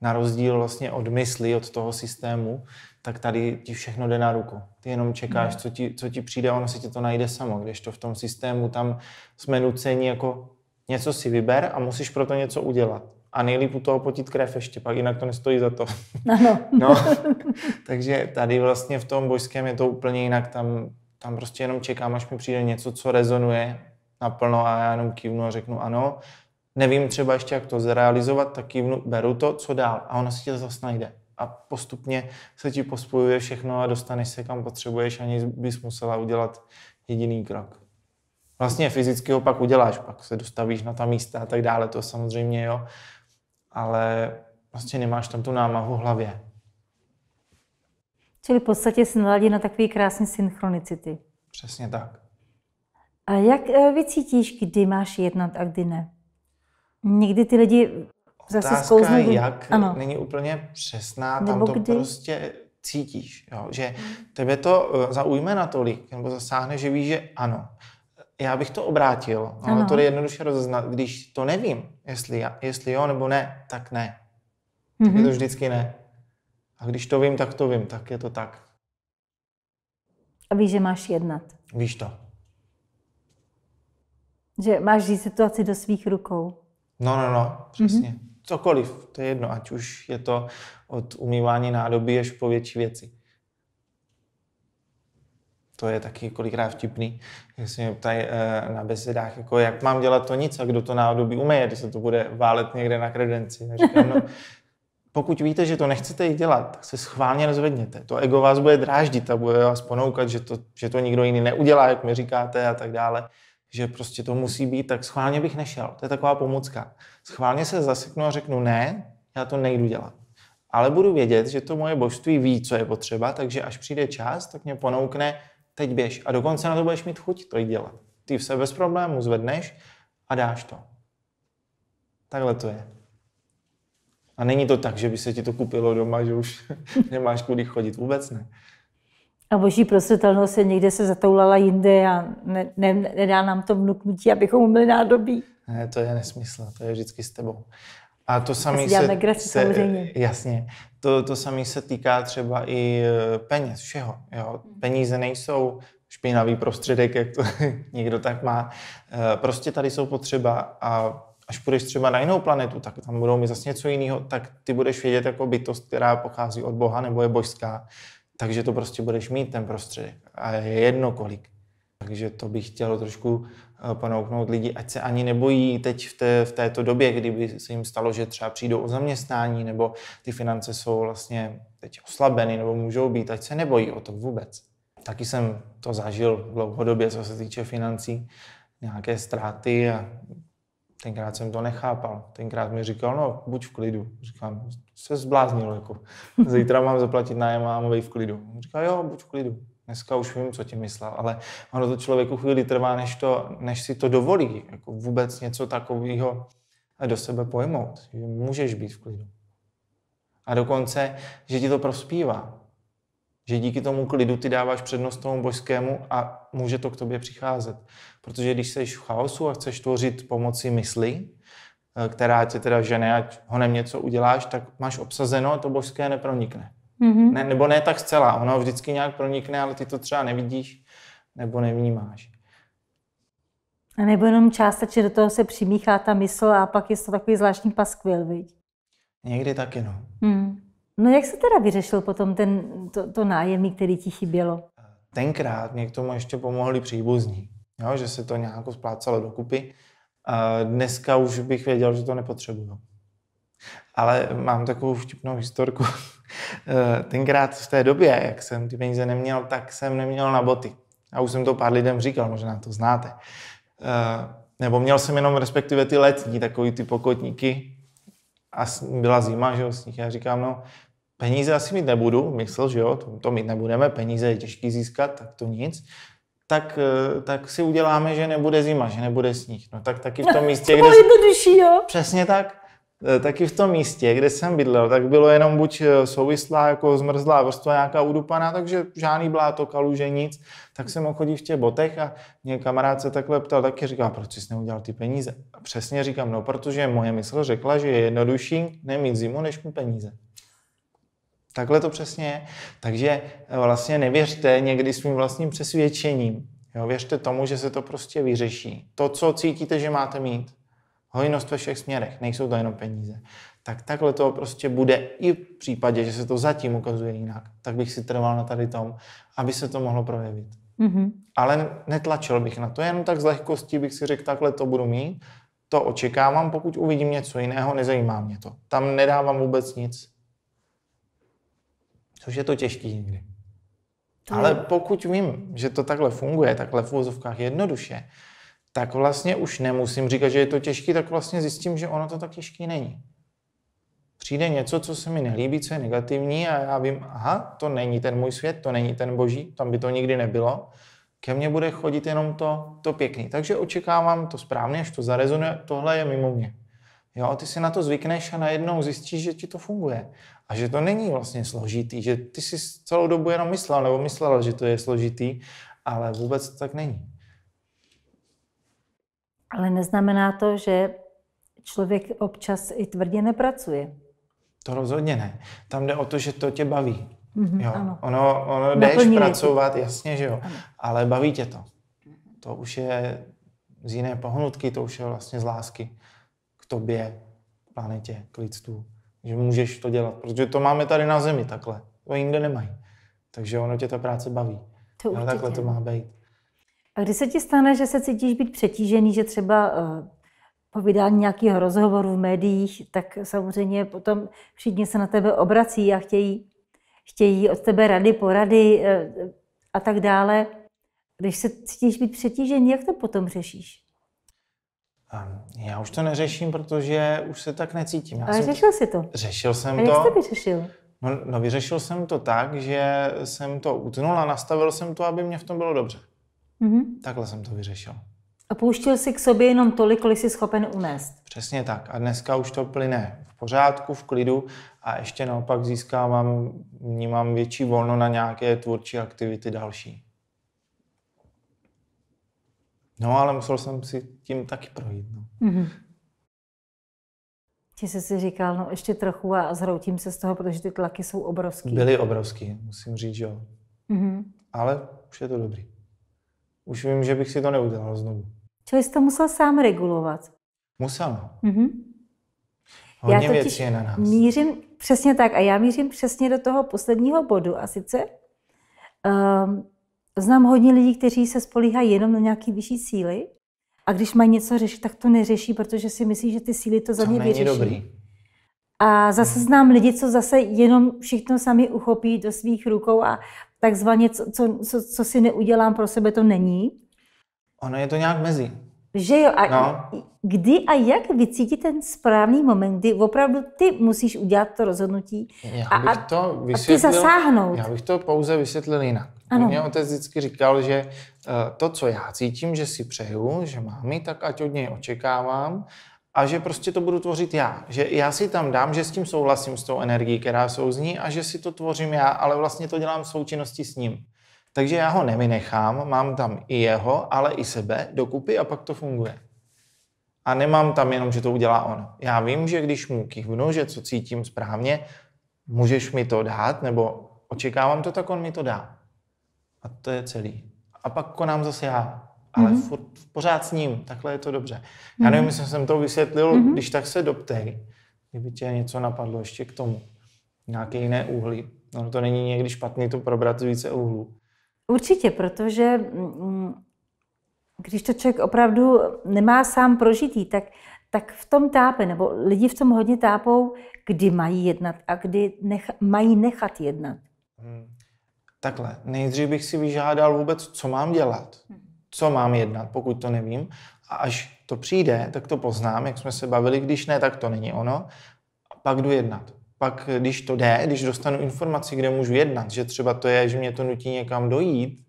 Na rozdíl vlastně od mysli, od toho systému, tak tady ti všechno jde na ruku. Ty jenom čekáš, hmm. co ti, co ti přijde a ono si ti to najde samo. Když to v tom systému, tam jsme nuceni jako něco si vyber a musíš pro to něco udělat. A nejlíp u toho potit krev ještě, pak jinak to nestojí za to. Ano. no, takže tady vlastně v tom božském je to úplně jinak. Tam, tam prostě jenom čekám, až mi přijde něco, co rezonuje naplno a já jenom kývnu a řeknu ano nevím třeba ještě, jak to zrealizovat, tak kývnu, beru to, co dál. A ona si tě zase najde. A postupně se ti pospojuje všechno a dostaneš se, kam potřebuješ, aniž bys musela udělat jediný krok. Vlastně fyzicky ho pak uděláš, pak se dostavíš na ta místa a tak dále, to samozřejmě jo. Ale vlastně nemáš tam tu námahu v hlavě. Čili v podstatě se naladí na takové krásné synchronicity. Přesně tak. A jak eh, vycítíš, kdy máš jednat a kdy ne? Někdy ty lidi zase Otázka, jak, ano. není úplně přesná, tam Nebo to kdy? prostě cítíš, jo? že hmm. tebe to eh, zaujme natolik, nebo zasáhne, že víš, že ano. Já bych to obrátil, ano. ale to je jednoduše rozeznat. Když to nevím, jestli, já, jestli jo nebo ne, tak ne. Mm-hmm. je to mhm. vždycky ne. A když to vím, tak to vím, tak je to tak. A víš, že máš jednat. Víš to. Že máš říct situaci do svých rukou. No, no, no, přesně. Mm-hmm. Cokoliv, to je jedno, ať už je to od umývání nádoby až po větší věci. To je taky kolikrát vtipný, když se mě ptají eh, na besedách, jako jak mám dělat to nic a kdo to nádobí umeje, když se to bude válet někde na kredenci. Já říkám, no, pokud víte, že to nechcete jít dělat, tak se schválně rozvedněte. To ego vás bude dráždit a bude vás ponoukat, že to, že to nikdo jiný neudělá, jak mi říkáte a tak dále že prostě to musí být, tak schválně bych nešel. To je taková pomůcka. Schválně se zaseknu a řeknu ne, já to nejdu dělat. Ale budu vědět, že to moje božství ví, co je potřeba, takže až přijde čas, tak mě ponoukne, teď běž. A dokonce na to budeš mít chuť to jít dělat. Ty se bez problémů zvedneš a dáš to. Takhle to je. A není to tak, že by se ti to kupilo doma, že už nemáš kudy chodit. Vůbec ne a boží prostřetelnost se někde se zatoulala jinde a ne, ne, nedá nám to vnuknutí, abychom uměli nádobí. Ne, to je nesmysl, to je vždycky s tebou. A to samé se, legraci, se Jasně. To, to samý se týká třeba i eh, peněz, všeho. Jo? Peníze nejsou špinavý prostředek, jak to někdo tak má. Eh, prostě tady jsou potřeba a až půjdeš třeba na jinou planetu, tak tam budou mít zase něco jiného, tak ty budeš vědět jako bytost, která pochází od Boha nebo je božská, takže to prostě budeš mít ten prostředek a je jedno kolik. Takže to bych chtěl trošku eh, ponouknout lidi, ať se ani nebojí teď v, té, v této době, kdyby se jim stalo, že třeba přijdou o zaměstnání nebo ty finance jsou vlastně teď oslabeny nebo můžou být, ať se nebojí o to vůbec. Taky jsem to zažil dlouhodobě, co se týče financí, nějaké ztráty a Tenkrát jsem to nechápal. Tenkrát mi říkal, no, buď v klidu. Říkám, se zbláznil, jako. Zítra mám zaplatit nájem a mám být v klidu. Říká, jo, buď v klidu. Dneska už vím, co ti myslel, ale ono to člověku chvíli trvá, než, to, než si to dovolí, jako vůbec něco takového do sebe pojmout. Že můžeš být v klidu. A dokonce, že ti to prospívá. Že díky tomu klidu ty dáváš přednost tomu božskému a může to k tobě přicházet. Protože když jsi v chaosu a chceš tvořit pomocí mysli, eh, která tě teda žene, ať honem něco uděláš, tak máš obsazeno a to božské nepronikne. Mm-hmm. Ne, nebo ne tak zcela, ono vždycky nějak pronikne, ale ty to třeba nevidíš nebo nevnímáš. A nebo jenom částečně do toho se přimíchá ta mysl a pak je to takový zvláštní paskvil, viď? Někdy taky, no. Mm. No jak se teda vyřešil potom ten, to, to nájemný, který ti chybělo? Tenkrát mě k tomu ještě pomohli příbuzní, jo, že se to nějak splácalo dokupy. Dneska už bych věděl, že to nepotřebuju. Ale mám takovou vtipnou historku. Eh, tenkrát v té době, jak jsem ty peníze neměl, tak jsem neměl na boty. A už jsem to pár lidem říkal, možná to znáte. Eh, nebo měl jsem jenom respektive ty letní, takový ty pokotníky, a byla zima, že jo, sníh. Já říkám, no, peníze asi mít nebudu, myslel, že jo, to, to mít nebudeme, peníze je těžký získat, tak to nic. Tak, eh, tak si uděláme, že nebude zima, že nebude sníh. No tak taky v tom místě, to kde... jo. Přesně tak. Eh, taky v tom místě, kde jsem bydlel, tak bylo jenom buď eh, souvislá jako zmrzlá vrstva nějaká udupaná, takže žádný bláto, kaluže, nic. Tak jsem chodil v těch botech a mě kamarád se takhle ptal, taky říkal, proč jsi neudělal ty peníze? A přesně říkám, no protože moje mysl řekla, že je jednodušší nemít zimu, než mít peníze. Takhle to přesně je. Takže eh, vlastně nevěřte někdy svým vlastním přesvědčením. Jo, věřte tomu, že se to prostě vyřeší. To, co cítíte, že máte mít, hojnost ve všech směrech, nejsou to jenom peníze. Tak takhle to prostě bude i v případě, že se to zatím ukazuje jinak. Tak bych si trval na tady tom, aby se to mohlo projevit. Mm-hmm. Ale netlačil bych na to, jenom tak z lehkostí bych si řekl, takhle to budu mít, to očekávám, pokud uvidím něco jiného, nezajímá mě to. Tam nedávám vůbec nic. Což je to těžký někdy. To Ale pokud vím, že to takhle funguje, takhle v úzovkách jednoduše, tak vlastně už nemusím říkat, že je to těžký, tak vlastně zjistím, že ono to tak těžký není. Přijde něco, co se mi nelíbí, co je negativní a já vím, aha, to není ten můj svět, to není ten boží, tam by to nikdy nebylo. Ke mně bude chodit jenom to, to pěkný. Takže očekávám to správně, až to zarezonuje, tohle je mimo mě. Jo, ty si na to zvykneš a najednou zjistíš, že ti to funguje. A že to není vlastně složitý, že ty si celou dobu jenom myslel nebo myslela, že to je složitý, ale vůbec to tak není. Ale neznamená to, že člověk občas i tvrdě nepracuje. To rozhodně ne. Tam jde o to, že to tě baví. Mm-hmm, jo. Ano. Ono, ono jdeš pracovat, tě. jasně, že jo, ano. ale baví tě to. To už je z jiné pohnutky, to už je vlastně z lásky k tobě, planetě, k lidstvu. Že můžeš to dělat, protože to máme tady na zemi takhle. To jinde nemají. Takže ono tě ta práce baví. To no, takhle to má být. A když se ti stane, že se cítíš být přetížený, že třeba eh, po vydání nějakého rozhovoru v médiích, tak samozřejmě potom všichni se na tebe obrací a chtějí, chtějí od tebe rady, porady eh, a tak dále. Když se cítíš být přetížený, jak to potom řešíš? Ehm, já už to neřeším, protože už se tak necítím. Já Ale jsem... řešil jsi to. Řešil jsem a jak to. jak jsi to vyřešil? No, no vyřešil jsem to tak, že jsem to utnul a nastavil jsem to, aby mě v tom bylo dobře. Mm-hmm. Takhle jsem to vyřešil. A pouštěl si k sobě jenom tolik, kolik jsi schopen unést. Přesně tak. A dneska už to plyne v pořádku, v klidu a ještě naopak získávám, vnímám větší volno na nějaké tvůrčí aktivity další. No, ale musel jsem si tím taky projít. No. Mm-hmm. Ti jsi si říkal, no ještě trochu a zhroutím se z toho, protože ty tlaky jsou obrovský. Byly obrovský, musím říct, jo. Mm-hmm. Ale už je to dobrý už vím, že bych si to neudělal znovu. Čili jsi to musel sám regulovat. Musel. Mm-hmm. Hodně já věcí je na nás. mířím přesně tak a já mířím přesně do toho posledního bodu a sice um, znám hodně lidí, kteří se spolíhají jenom na nějaký vyšší síly a když mají něco řešit, tak to neřeší, protože si myslí, že ty síly to za to ně vyřeší. Dobrý. A zase mhm. znám lidi, co zase jenom všechno sami uchopí do svých rukou a takzvaně, co, co, co, co si neudělám pro sebe, to není? Ono je to nějak mezi. Že jo, a no. kdy a jak vycítit ten správný moment, kdy opravdu ty musíš udělat to rozhodnutí já bych a, to a ty zasáhnout? Já bych to pouze vysvětlil jinak. Ano. Mě otec vždycky říkal, že eh, to, co já cítím, že si přeju, že mám, tak ať od něj očekávám a že prostě to budu tvořit já. Že já si tam dám, že s tím souhlasím, s tou energií, která souzní a že si to tvořím já, ale vlastně to dělám v součinnosti s ním. Takže já ho nevynechám, mám tam i jeho, ale i sebe dokupy a pak to funguje. A nemám tam jenom, že to udělá on. Já vím, že když mu kývnu, že co cítím správně, můžeš mi to dát, nebo očekávám to, tak on mi to dá. A to je celý. A pak konám zase já ale mm-hmm. furt, pořád s ním, takhle je to dobře. Já nevím, mhm. jestli mm-hmm. jsem to vysvětlil, mm-hmm. když tak se doptej, kdyby tě něco napadlo ještě k tomu. Nějaké jiné úhly. No to není někdy špatný to probrat z více úhlů. Určitě, protože mm, když to člověk opravdu nemá sám prožitý, tak, tak v tom tápe, nebo lidi v tom hodně tápou, kdy mají jednat a kdy nech, mají nechat jednat. Hmm. Takhle, nejdřív bych si vyžádal vůbec, co mám dělat. Hmm co mám jednat, pokud to nevím. A až to přijde, tak to poznám, jak jsme se bavili, když ne, tak to není ono. A pak jdu jednat. Pak, když to jde, když dostanu informaci, kde můžu jednat, že třeba to je, že mě to nutí někam dojít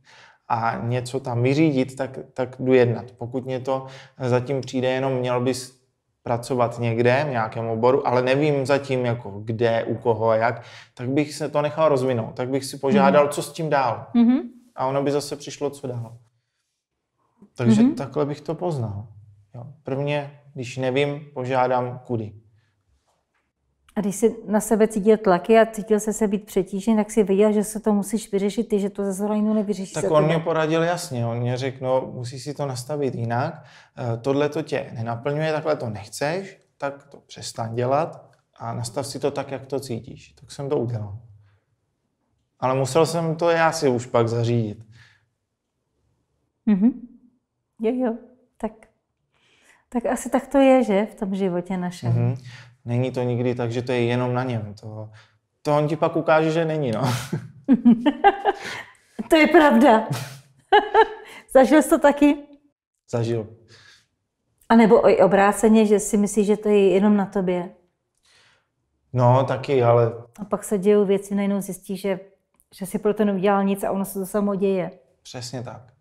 a něco tam vyřídit, tak, tak jdu jednat. Pokud mě to zatím přijde, jenom měl bys pracovat někde v nějakém oboru, ale nevím zatím, jako kde, u koho a jak, tak bych se to nechal rozvinout. Tak bych si požádal, mm-hmm. co s tím dál. Mm-hmm. A ono by zase přišlo, co dál. Takže mm-hmm. takhle bych to poznal. Jo. Prvně, když nevím, požádám kudy. A když jsi na sebe cítil tlaky a cítil se se být přetížen, tak si viděl, že se to musíš vyřešit, ty, že to ze zrovna no nevyřešíš. Tak on mě poradil jasně, on mě řekl, no musíš si to nastavit jinak, eh, tohle to tě nenaplňuje, takhle to nechceš, tak to přestaň dělat a nastav si to tak, jak to cítíš. Tak jsem to udělal. Ale musel jsem to já si už pak zařídit. Mm-hmm. Jo, jo, tak, tak asi tak to je, že, v tom životě našem. Mm-hmm. Není to nikdy tak, že to je jenom na něm. To, to on ti pak ukáže, že není, no. to je pravda. Zažil jsi to taky? Zažil. A nebo i obráceně, že si myslíš, že to je jenom na tobě? No, taky, ale... A pak se dějou věci, najednou zjistí, že, že si pro to neudělal nic a ono se to samo děje. Přesně tak.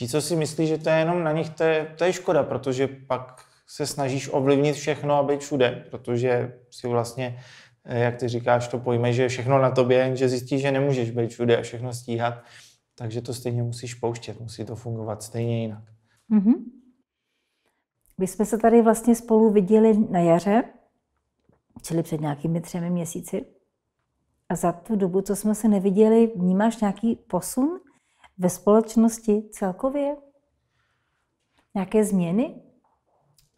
Ti, co si myslí, že to je jenom na nich, to je, to je škoda, protože pak se snažíš ovlivnit všechno a být všude, protože si vlastně, eh, jak ty říkáš, to pojme, že je všechno na tobě, že zjistíš, že nemůžeš být všude a všechno stíhat, takže to stejně musíš pouštět, musí to fungovat stejně jinak. Mm-hmm. My jsme se tady vlastně spolu viděli na jaře, čili před nějakými třemi měsíci. A za tu dobu, co jsme se neviděli, vnímáš nějaký posun? ve společnosti celkově? Nějaké změny?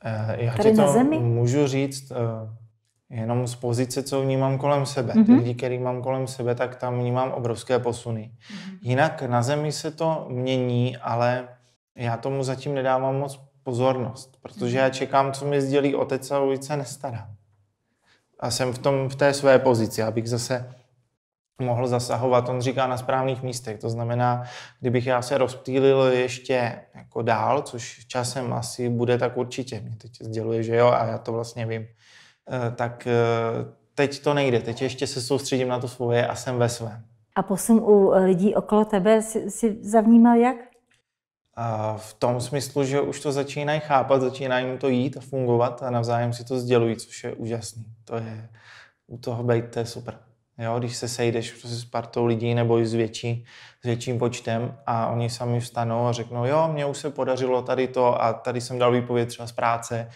Eh, já Tady ti to na zemi? můžu říct eh, jenom z pozice, co vnímám kolem sebe. Mm-hmm. Ty lidi, který mám kolem sebe, tak tam vnímám obrovské posuny. Mm-hmm. Jinak na zemi se to mění, ale já tomu zatím nedávám moc pozornost, protože já mhm. čekám, co mi sdělí otec a ulice nestará. A jsem v, tom, v té své pozici, abych zase mohl zasahovat. On říká na správných místech, to znamená, kdybych já se rozptýlil ještě jako dál, což časem asi bude, tak určitě. Mě teď sděluje, že jo, a já to vlastně vím. Eh, tak eh, teď to nejde, teď ještě se soustředím na to svoje a jsem ve svém. A posun u eh, lidí okolo tebe si, si zavnímal jak? A v tom smyslu, že už to začínají chápat, začíná jim to jít a fungovat a navzájem si to sdělují, což je úžasný. To je, u toho bejt, to je super. Jo, když se sejdeš prostě s partou lidí nebo i s, větší, s větším počtem a oni sami vstanou a řeknou, jo, mně už se podařilo tady to a tady jsem dal výpověď třeba z práce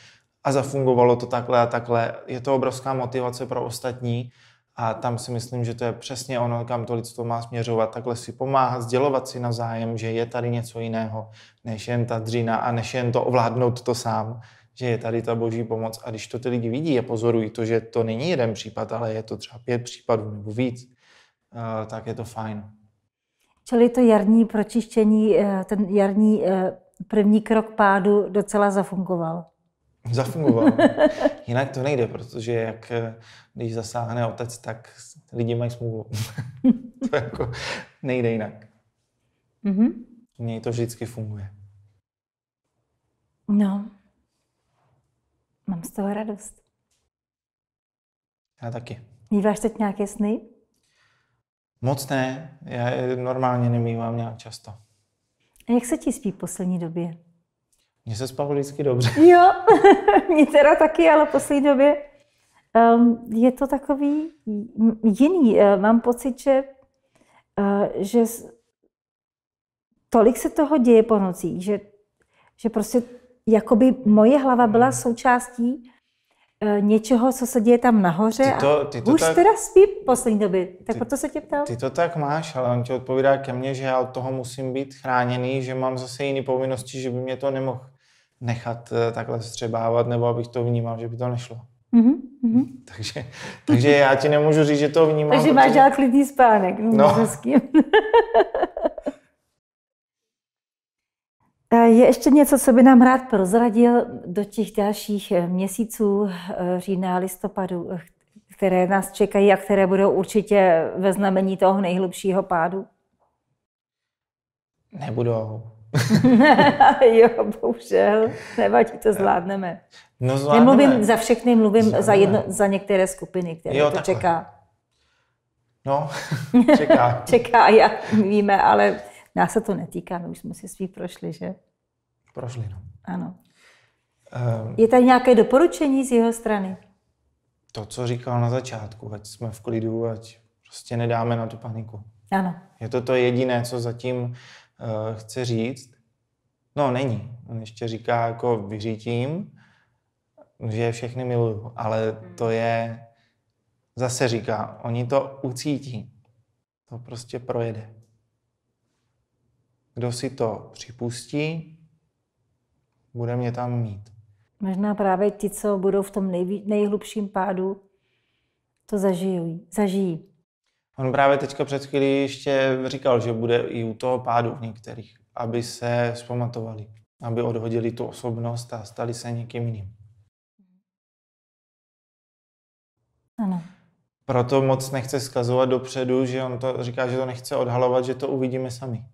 a zafungovalo to takhle a takhle. Je to obrovská motivace pro ostatní a tam si myslím, že to je přesně ono, kam to lidstvo má směřovat. Takhle si pomáhat, sdělovat si na zájem, že je tady něco jiného, než jen ta dřina a než jen to ovládnout to sám že je tady ta boží pomoc a když to ty lidi vidí a pozorují to, že to není jeden případ, ale je to třeba pět případů nebo víc, eh, tak je to fajn. Čili to jarní pročištění, eh, ten jarní eh, první krok pádu docela zafungoval. Zafungoval. Jinak to nejde, protože jak když zasáhne otec, tak lidi mají smůlu. to jako nejde jinak. Mm-hmm. to vždycky funguje. No, mám z toho radost. Já taky. Míváš teď nějaké sny? Moc ne, já je normálně nemývám nějak často. A jak se ti spí v poslední době? Mně se spalo vždycky dobře. Jo, mě teda taky, ale v poslední době um, je to takový jiný. Ehm, mám pocit, že, uh, že tolik se toho děje po nocích, že, že prostě jako by moje hlava byla hmm. součástí eh, něčeho, co se děje tam nahoře ty to, ty to a už tak, teda spí v poslední době, tak ty, proto se tě ptal. Ty to tak máš, ale on ti odpovídá ke mně, že já od toho musím být chráněný, že mám zase jiné povinnosti, že by mě to nemohl nechat eh, takhle střebávat, nebo abych to vnímal, že by to nešlo. Mm-hmm. Takže, takže já ti nemůžu říct, že to vnímám. Takže máš protože... máš dělat klidný spánek. No. no. E, je ještě něco, co by nám rád prozradil do těch dalších e, měsíců e, října a listopadu, které nás čekají a které budou určitě ve znamení toho nejhlubšího pádu? Nebudou. jo, bohužel, nevadí, to zvládneme. No, zvládneme. Nemluvím za všechny, mluvím za, jedno, za některé skupiny, které jo, to takhle. čeká. No, čeká. čeká, já víme, ale Nás se to netýká, my už jsme si svý prošli, že? Prošli, no. Ano. Uh, Je tady nějaké doporučení z jeho strany? To, co říkal na začátku, ať jsme v klidu, ať prostě nedáme na tu paniku. Ano. Je to to jediné, co zatím uh, chce říct. No, není. On ještě říká, jako vyřítím, že je všechny miluju, ale to hmm. je, zase říká, oni to ucítí. To prostě projede. Kdo si to připustí, bude mě tam mít. Možná právě ti, co budou v tom nejví, nejhlubším pádu, to zažijí. zažijí. On právě teďka před chvílí ještě říkal, že bude i u toho pádu v některých, aby se zpamatovali, aby odhodili tu osobnost a stali se někým jiným. Ano. Proto moc nechce skazovat dopředu, že on to říká, že to nechce odhalovat, že to uvidíme sami.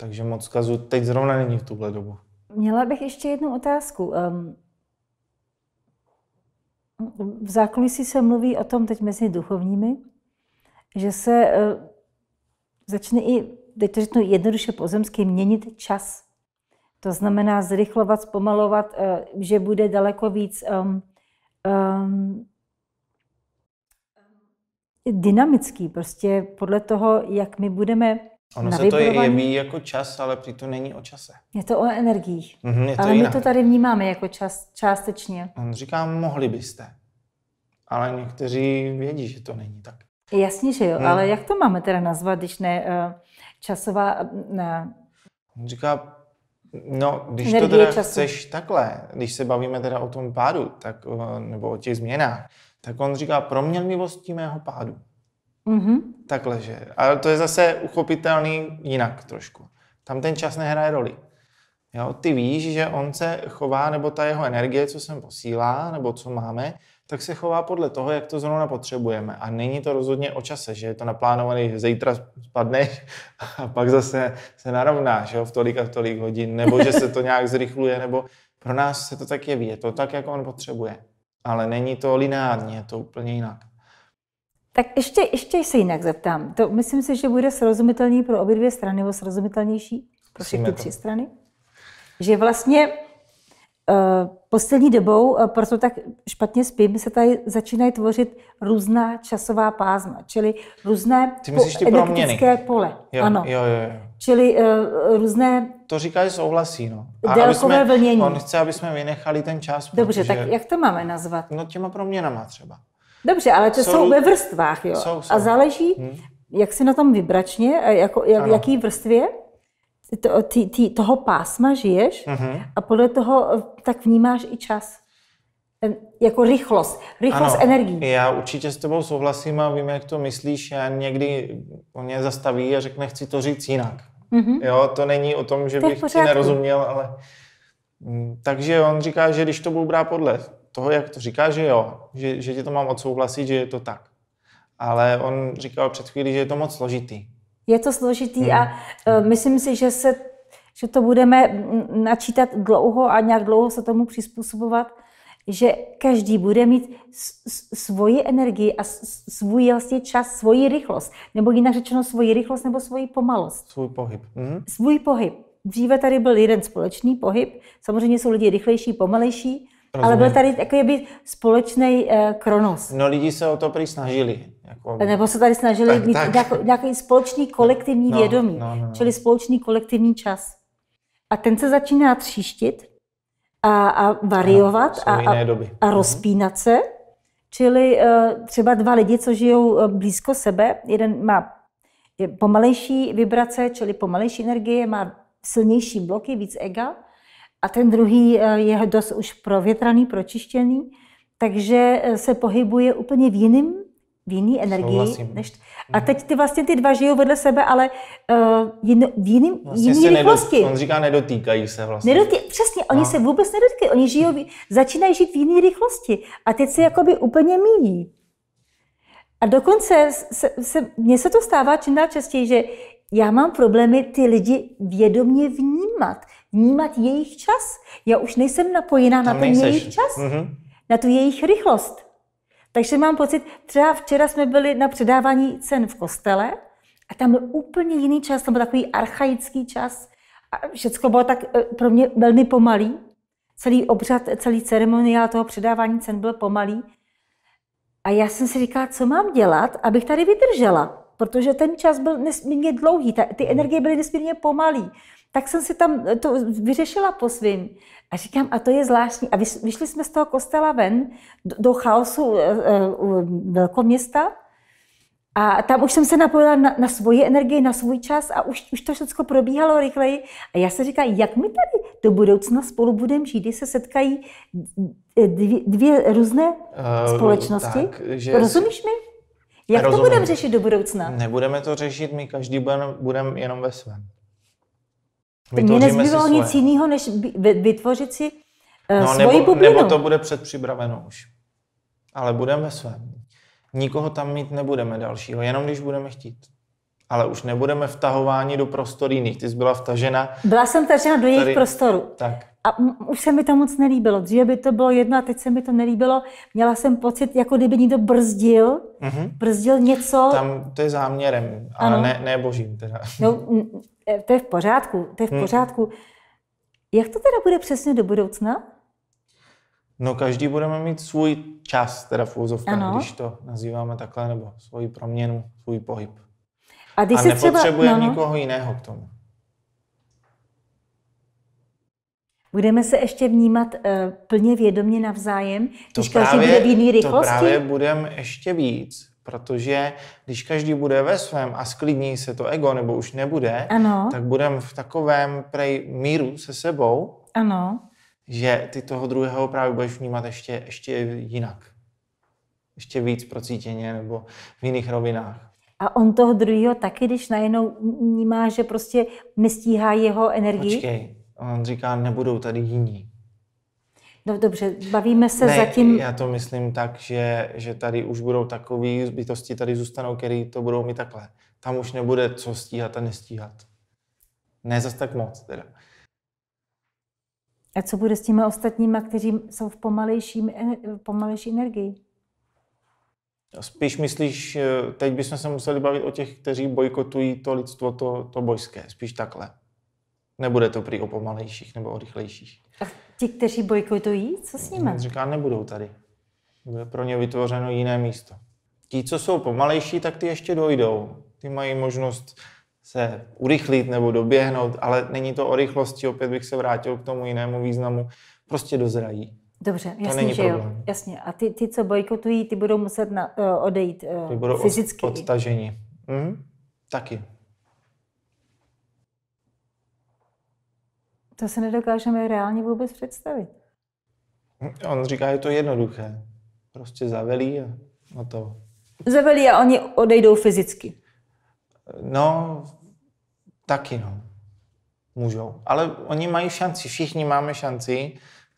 Takže moc kazu teď zrovna není v tuhle dobu. Měla bych ještě jednu otázku. V zákulisí se mluví o tom teď mezi duchovními, že se eh, začne i, teď to řeknu jednoduše pozemsky, měnit čas. To znamená zrychlovat, zpomalovat, eh, že bude daleko víc um, um, dynamický, prostě podle toho, jak my budeme Ono se to jeví jako čas, ale přitom není o čase. Je to o energiích. Mm-hmm, je to ale jinak. my to tady vnímáme jako čas, částečně. On říká, mohli byste. Ale někteří vědí, že to není tak. Jasně, že jo, hmm. ale jak to máme teda nazvat, když ne eh, časová... Ne. On říká, no, když Energie to teda času. chceš takhle, když se bavíme teda o tom pádu, tak, eh, nebo o těch změnách, tak on říká proměnlivosti mého pádu. Mm-hmm. Takhle, že. Ale to je zase uchopitelný jinak trošku. Tam ten čas nehraje roli. Jo, ty víš, že on se chová, nebo ta jeho energie, co sem posílá, nebo co máme, tak se chová podle toho, jak to zrovna potřebujeme. A není to rozhodně o čase, že je to naplánované, že zítra spadneš a pak zase se narovnáš jo, v tolik a tolik hodin, nebo že se to nějak zrychluje, nebo pro nás se to tak jeví, je to tak, jak on potřebuje. Ale není to lineární, je to úplně jinak. Tak ještě, ještě se jinak zeptám. To myslím si, že bude srozumitelný pro obě dvě strany, nebo srozumitelnější pro všechny tři strany. Že vlastně uh, poslední dobou, uh, proto tak špatně spím, se tady začínají tvořit různá časová pázma, čili různé ty myslíš energetické pole. Jo, ano. Jo, jo, jo. Čili uh, různé... To říká, že souhlasí, no. A délkové jsme, vlnění. On chce, aby jsme vynechali ten čas. Dobře, protože... tak jak to máme nazvat? No těma proměnama třeba. Dobře, ale to jsou, jsou ve vrstvách, jo. Jsou, jsou. A záleží, hmm. jak si na tom vybračně, jako, jak, jaký vrstvě to, ty, ty, toho pásma žiješ uh-huh. a podle toho eh, tak vnímáš i čas. Jako rychlost, rychlost ano, Já určitě s tebou souhlasím a vím, jak to myslíš. Já někdy on mě zastaví a řekne, chci to říct jinak. Mm-hmm. Jo, to není o tom, že to bych ti nerozuměl, ale... Mm, takže on říká, že když to budu brát podle toho, jak to říká, že jo, že, že ti to mám odsouhlasit, že je to tak. Ale on říkal před chvílí, že je to moc složitý. Je to složitý hmm. a e, uh, myslím si, že se že to budeme načítat dlouho a nějak dlouho se tomu přizpůsobovat, že každý bude mít svoji energii a svůj vlastně čas, svoji rychlost, nebo jinak řečeno svoji rychlost nebo svoji pomalost. Svůj pohyb. Hmm. Svůj pohyb. Dříve tady byl jeden společný pohyb, samozřejmě jsou lidi rychlejší, pomalejší, Rozumím. Ale byl tady takový společný e, kronos. No lidi se o to prý snažili. Jako... Nebo se tady snažili tak, mít tak. Nějaký, nějaký společný kolektivní no, vědomí, no, no, no. čili společný kolektivní čas. A ten se začíná tříštit a, a variovat no, a, a, doby. a rozpínat se. Čili e, třeba dva lidi, co žijou eh, blízko sebe, jeden má pomalejší vibrace, čili pomalejší energie, má silnější bloky, víc ega, a ten druhý eh, je dost už provětraný, pročištěný, takže eh, se pohybuje úplně v jiném v jiný energii. Než t- A mhm. teď ty vlastně ty dva žijou vedle sebe, ale uh, jin, v jiným, vlastně jiný rychlosti. Nedot, on říká, nedotýkají se vlastně. Nedotý, přesně, oni no. se vůbec nedotýkají, oni žijou, začínají žít v jiné rychlosti a teď se jakoby úplně míjí. A dokonce se, se, mně se to stává čím dál častěji, že já mám problémy ty lidi vědomě vnímat vnímat jejich čas. Já už nejsem napojená Tam na ten nejseš. jejich čas, mm-hmm. na tu jejich rychlost. Takže mám pocit, třeba včera jsme byli na předávání cen v kostele a tam byl úplně jiný čas, tam byl takový archaický čas a všecko bylo tak eh, pro mě velmi pomalý. Celý obřad, celý ceremoniál toho předávání cen byl pomalý. A já jsem si říkala, co mám dělat, abych tady vydržela, protože ten čas byl nesmírně dlouhý, ty mhm. energie byly nesmírně pomalý tak jsem si tam eh, to vyřešila po svým. A říkám, a to je zvláštní. A vyšli jsme z toho kostela ven, do, do chaosu eh, eh, velkoměsta, a tam už jsem se napojila na, na svoji energii, na svůj čas a už, už to všechno probíhalo rychleji. A já se říkám, jak my tady do budoucna spolu budeme žít, když se setkají dvě, dvě různé uh, společnosti. Tak, že Rozumíš mi? Jak Rozumím. to budeme řešit do budoucna? Nebudeme to řešit, my každý budeme budem jenom ve svém. Mně nezbylo si nic jiného, než vytvořit si uh, no, svoji nebo, bublinu. Nebo to bude předpřipraveno už. Ale budeme svém. Nikoho tam mít nebudeme dalšího, jenom když budeme chtít ale už nebudeme vtahování do prostor jiných. Ty jsi byla vtažena. Byla jsem vtažena do jejich tady, prostoru. Tak. A už se mi to moc nelíbilo. Dříve by to bylo jedno a teď se mi to nelíbilo. Měla jsem pocit, jako kdyby někdo brzdil, mm-hmm. brzdil něco. Tam to je záměrem, ale ne, ne božím teda. No, e, to je v pořádku, to je v hmm. pořádku. Mm. Jak to teda bude přesně do budoucna? No každý budeme mít svůj čas, teda v když to nazýváme takhle, nebo svoji proměnu, svůj pohyb. A, když a nepotřebuje třeba, no, no. nikoho jiného k tomu. Budeme se ještě vnímat uh, plně vědomě navzájem, to když každý bude v jiný rychlosti? To právě budeme ještě víc, protože když každý bude ve svém a sklidní se to ego, nebo už nebude, ano. tak budeme v takovém prej míru se sebou, ano. že ty toho druhého právě budeš vnímat ještě, ještě jinak. Ještě víc procítěně nebo v jiných rovinách. A on toho druhého taky, když najednou vnímá, že prostě nestíhá jeho energii? Počkej, on říká, nebudou tady jiní. No dobře, bavíme se ne, zatím... já to myslím tak, že, že tady už budou takový bytosti, tady zůstanou, který to budou mít takhle. Tam už nebude co stíhat a nestíhat. Ne zas tak moc teda. A co bude s těmi ostatními, kteří jsou v pomalejší, eh, pomalejší energii? Spíš myslíš, teď bychom se museli bavit o těch, kteří bojkotují to lidstvo, to, to bojské. spíš takhle. Nebude to prý o pomalejších nebo o rychlejších. A ti, kteří bojkotují, co s nimi? Říká, nebudou tady. Bude pro ně vytvořeno jiné místo. Ti, co jsou pomalejší, tak ty ještě dojdou. Ty mají možnost se urychlit nebo doběhnout, ale není to o rychlosti, opět bych se vrátil k tomu jinému významu. Prostě dozrají. Dobře, jasně, že problém. jo. Jasně. A ty, ty, co bojkotují, ty budou muset na, uh, odejít uh, ty budou fyzicky. Od, odtažení. Mm-hmm. Taky. To se nedokážeme reálně vůbec představit. On říká, že to je jednoduché. Prostě zavelí a no to. Zavelí a oni odejdou fyzicky. No, taky no. Můžou. Ale oni mají šanci, všichni máme šanci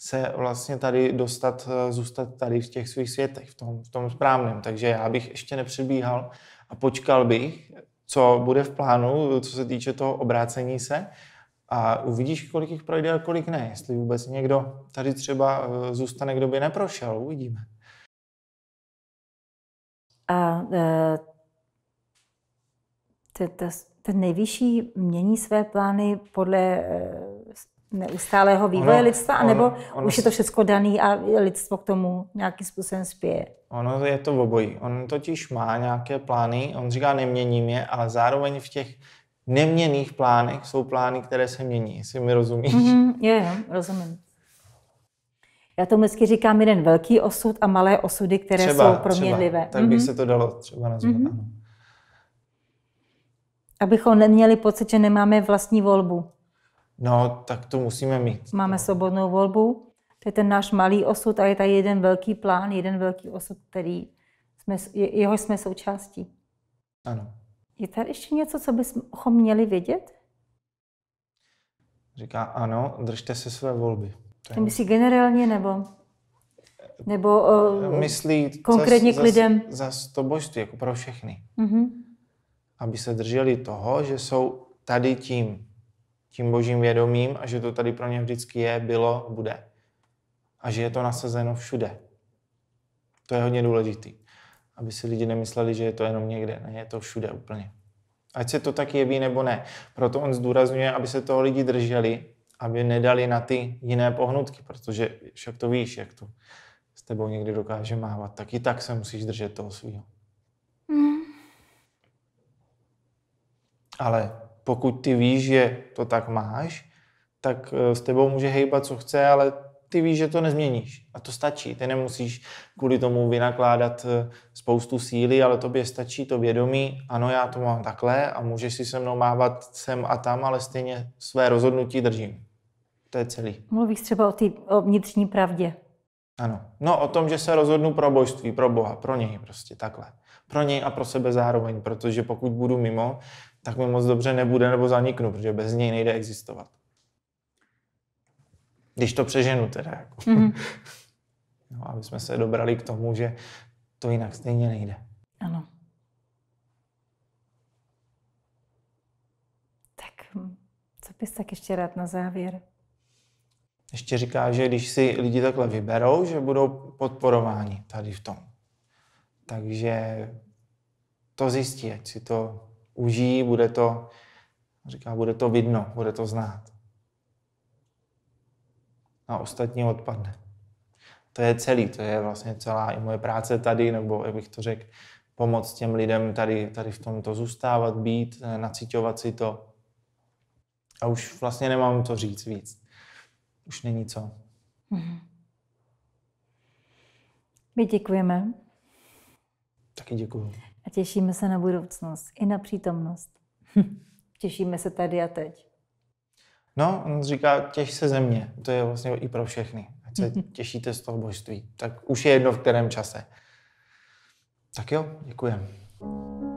se vlastně tady dostat, eh, zůstat tady v těch svých světech, v tom, v tom správném. Takže já bych ještě nepředbíhal a počkal bych, co bude v plánu, co se týče toho obrácení se a uvidíš, kolik jich projde a kolik ne. Jestli vůbec někdo tady třeba eh, zůstane, kdo by neprošel, uvidíme. A eh, ten nejvyšší mění své plány podle neustálého vývoje ono, lidstva, anebo ono, ono, už je to všechno daný a lidstvo k tomu nějakým způsobem spěje? Ono je to obojí. On totiž má nějaké plány, on říká neměním je, ale zároveň v těch neměných plánech jsou plány, které se mění, jestli mi rozumíš. Mm-hmm, je, rozumím. Já tomu vždycky říkám jeden velký osud a malé osudy, které třeba, jsou proměnlivé. Třeba. Tak mm-hmm. bych se to dalo třeba nazvat, mm-hmm. Abychom neměli pocit, že nemáme vlastní volbu. No, tak to musíme mít. Máme svobodnou volbu, to je ten náš malý osud a je tady jeden velký plán, jeden velký osud, který jsme, jeho jsme součástí. Ano. Je tady ještě něco, co bychom měli vědět? Říká ano, držte se své volby. To je... Myslí generálně nebo? Nebo uh, myslí konkrétně zas, k lidem? Za to božství, jako pro všechny. Mm-hmm. Aby se drželi toho, že jsou tady tím, tím božím vědomím a že to tady pro ně vždycky je, bylo, bude. A že je to nasazeno všude. To je hodně důležitý. Aby si lidi nemysleli, že je to jenom někde. Ne, je to všude úplně. Ať se to tak jeví nebo ne. Proto on zdůrazňuje, aby se toho lidi drželi, aby nedali na ty jiné pohnutky, protože však to víš, jak to s tebou někdy dokáže mávat, tak i tak se musíš držet toho svého. Mm. Ale pokud ty víš, že to tak máš, tak eh, s tebou může hejbat, co chce, ale ty víš, že to nezměníš. A to stačí. Ty nemusíš kvůli tomu vynakládat eh, spoustu síly, ale tobě stačí to vědomí. Ano, já to mám takhle a můžeš si se mnou mávat sem a tam, ale stejně své rozhodnutí držím. To je celý. Mluvíš třeba o, tý, o vnitřní pravdě. Ano. No o tom, že se rozhodnu pro božství, pro Boha, pro něj prostě takhle. Pro něj a pro sebe zároveň, protože pokud budu mimo, tak mi moc dobře nebude nebo zaniknu, protože bez něj nejde existovat. Když to přeženu teda. Jako. Mm-hmm. No, aby jsme se dobrali k tomu, že to jinak stejně nejde. Ano. Tak hm, co bys tak ještě rád na závěr? Ještě říká, že když si lidi takhle vyberou, že budou podporováni tady v tom. Takže to zjistí, ať si to užijí, bude to, říká, bude to vidno, bude to znát. A ostatní odpadne. To je celý, to je vlastně celá i moje práce tady, nebo jak bych to řekl, pomoc těm lidem tady, tady v tomto zůstávat, být, eh, nacitovat si to. A už vlastně nemám co říct víc. Už není co. Mhm. My děkujeme. Taky děkuju a těšíme se na budoucnost i na přítomnost. těšíme se tady a teď. No, on říká, těš se země. To je vlastně i pro všechny. Ať se těšíte z toho božství. Tak už je jedno v kterém čase. Tak jo, děkujeme.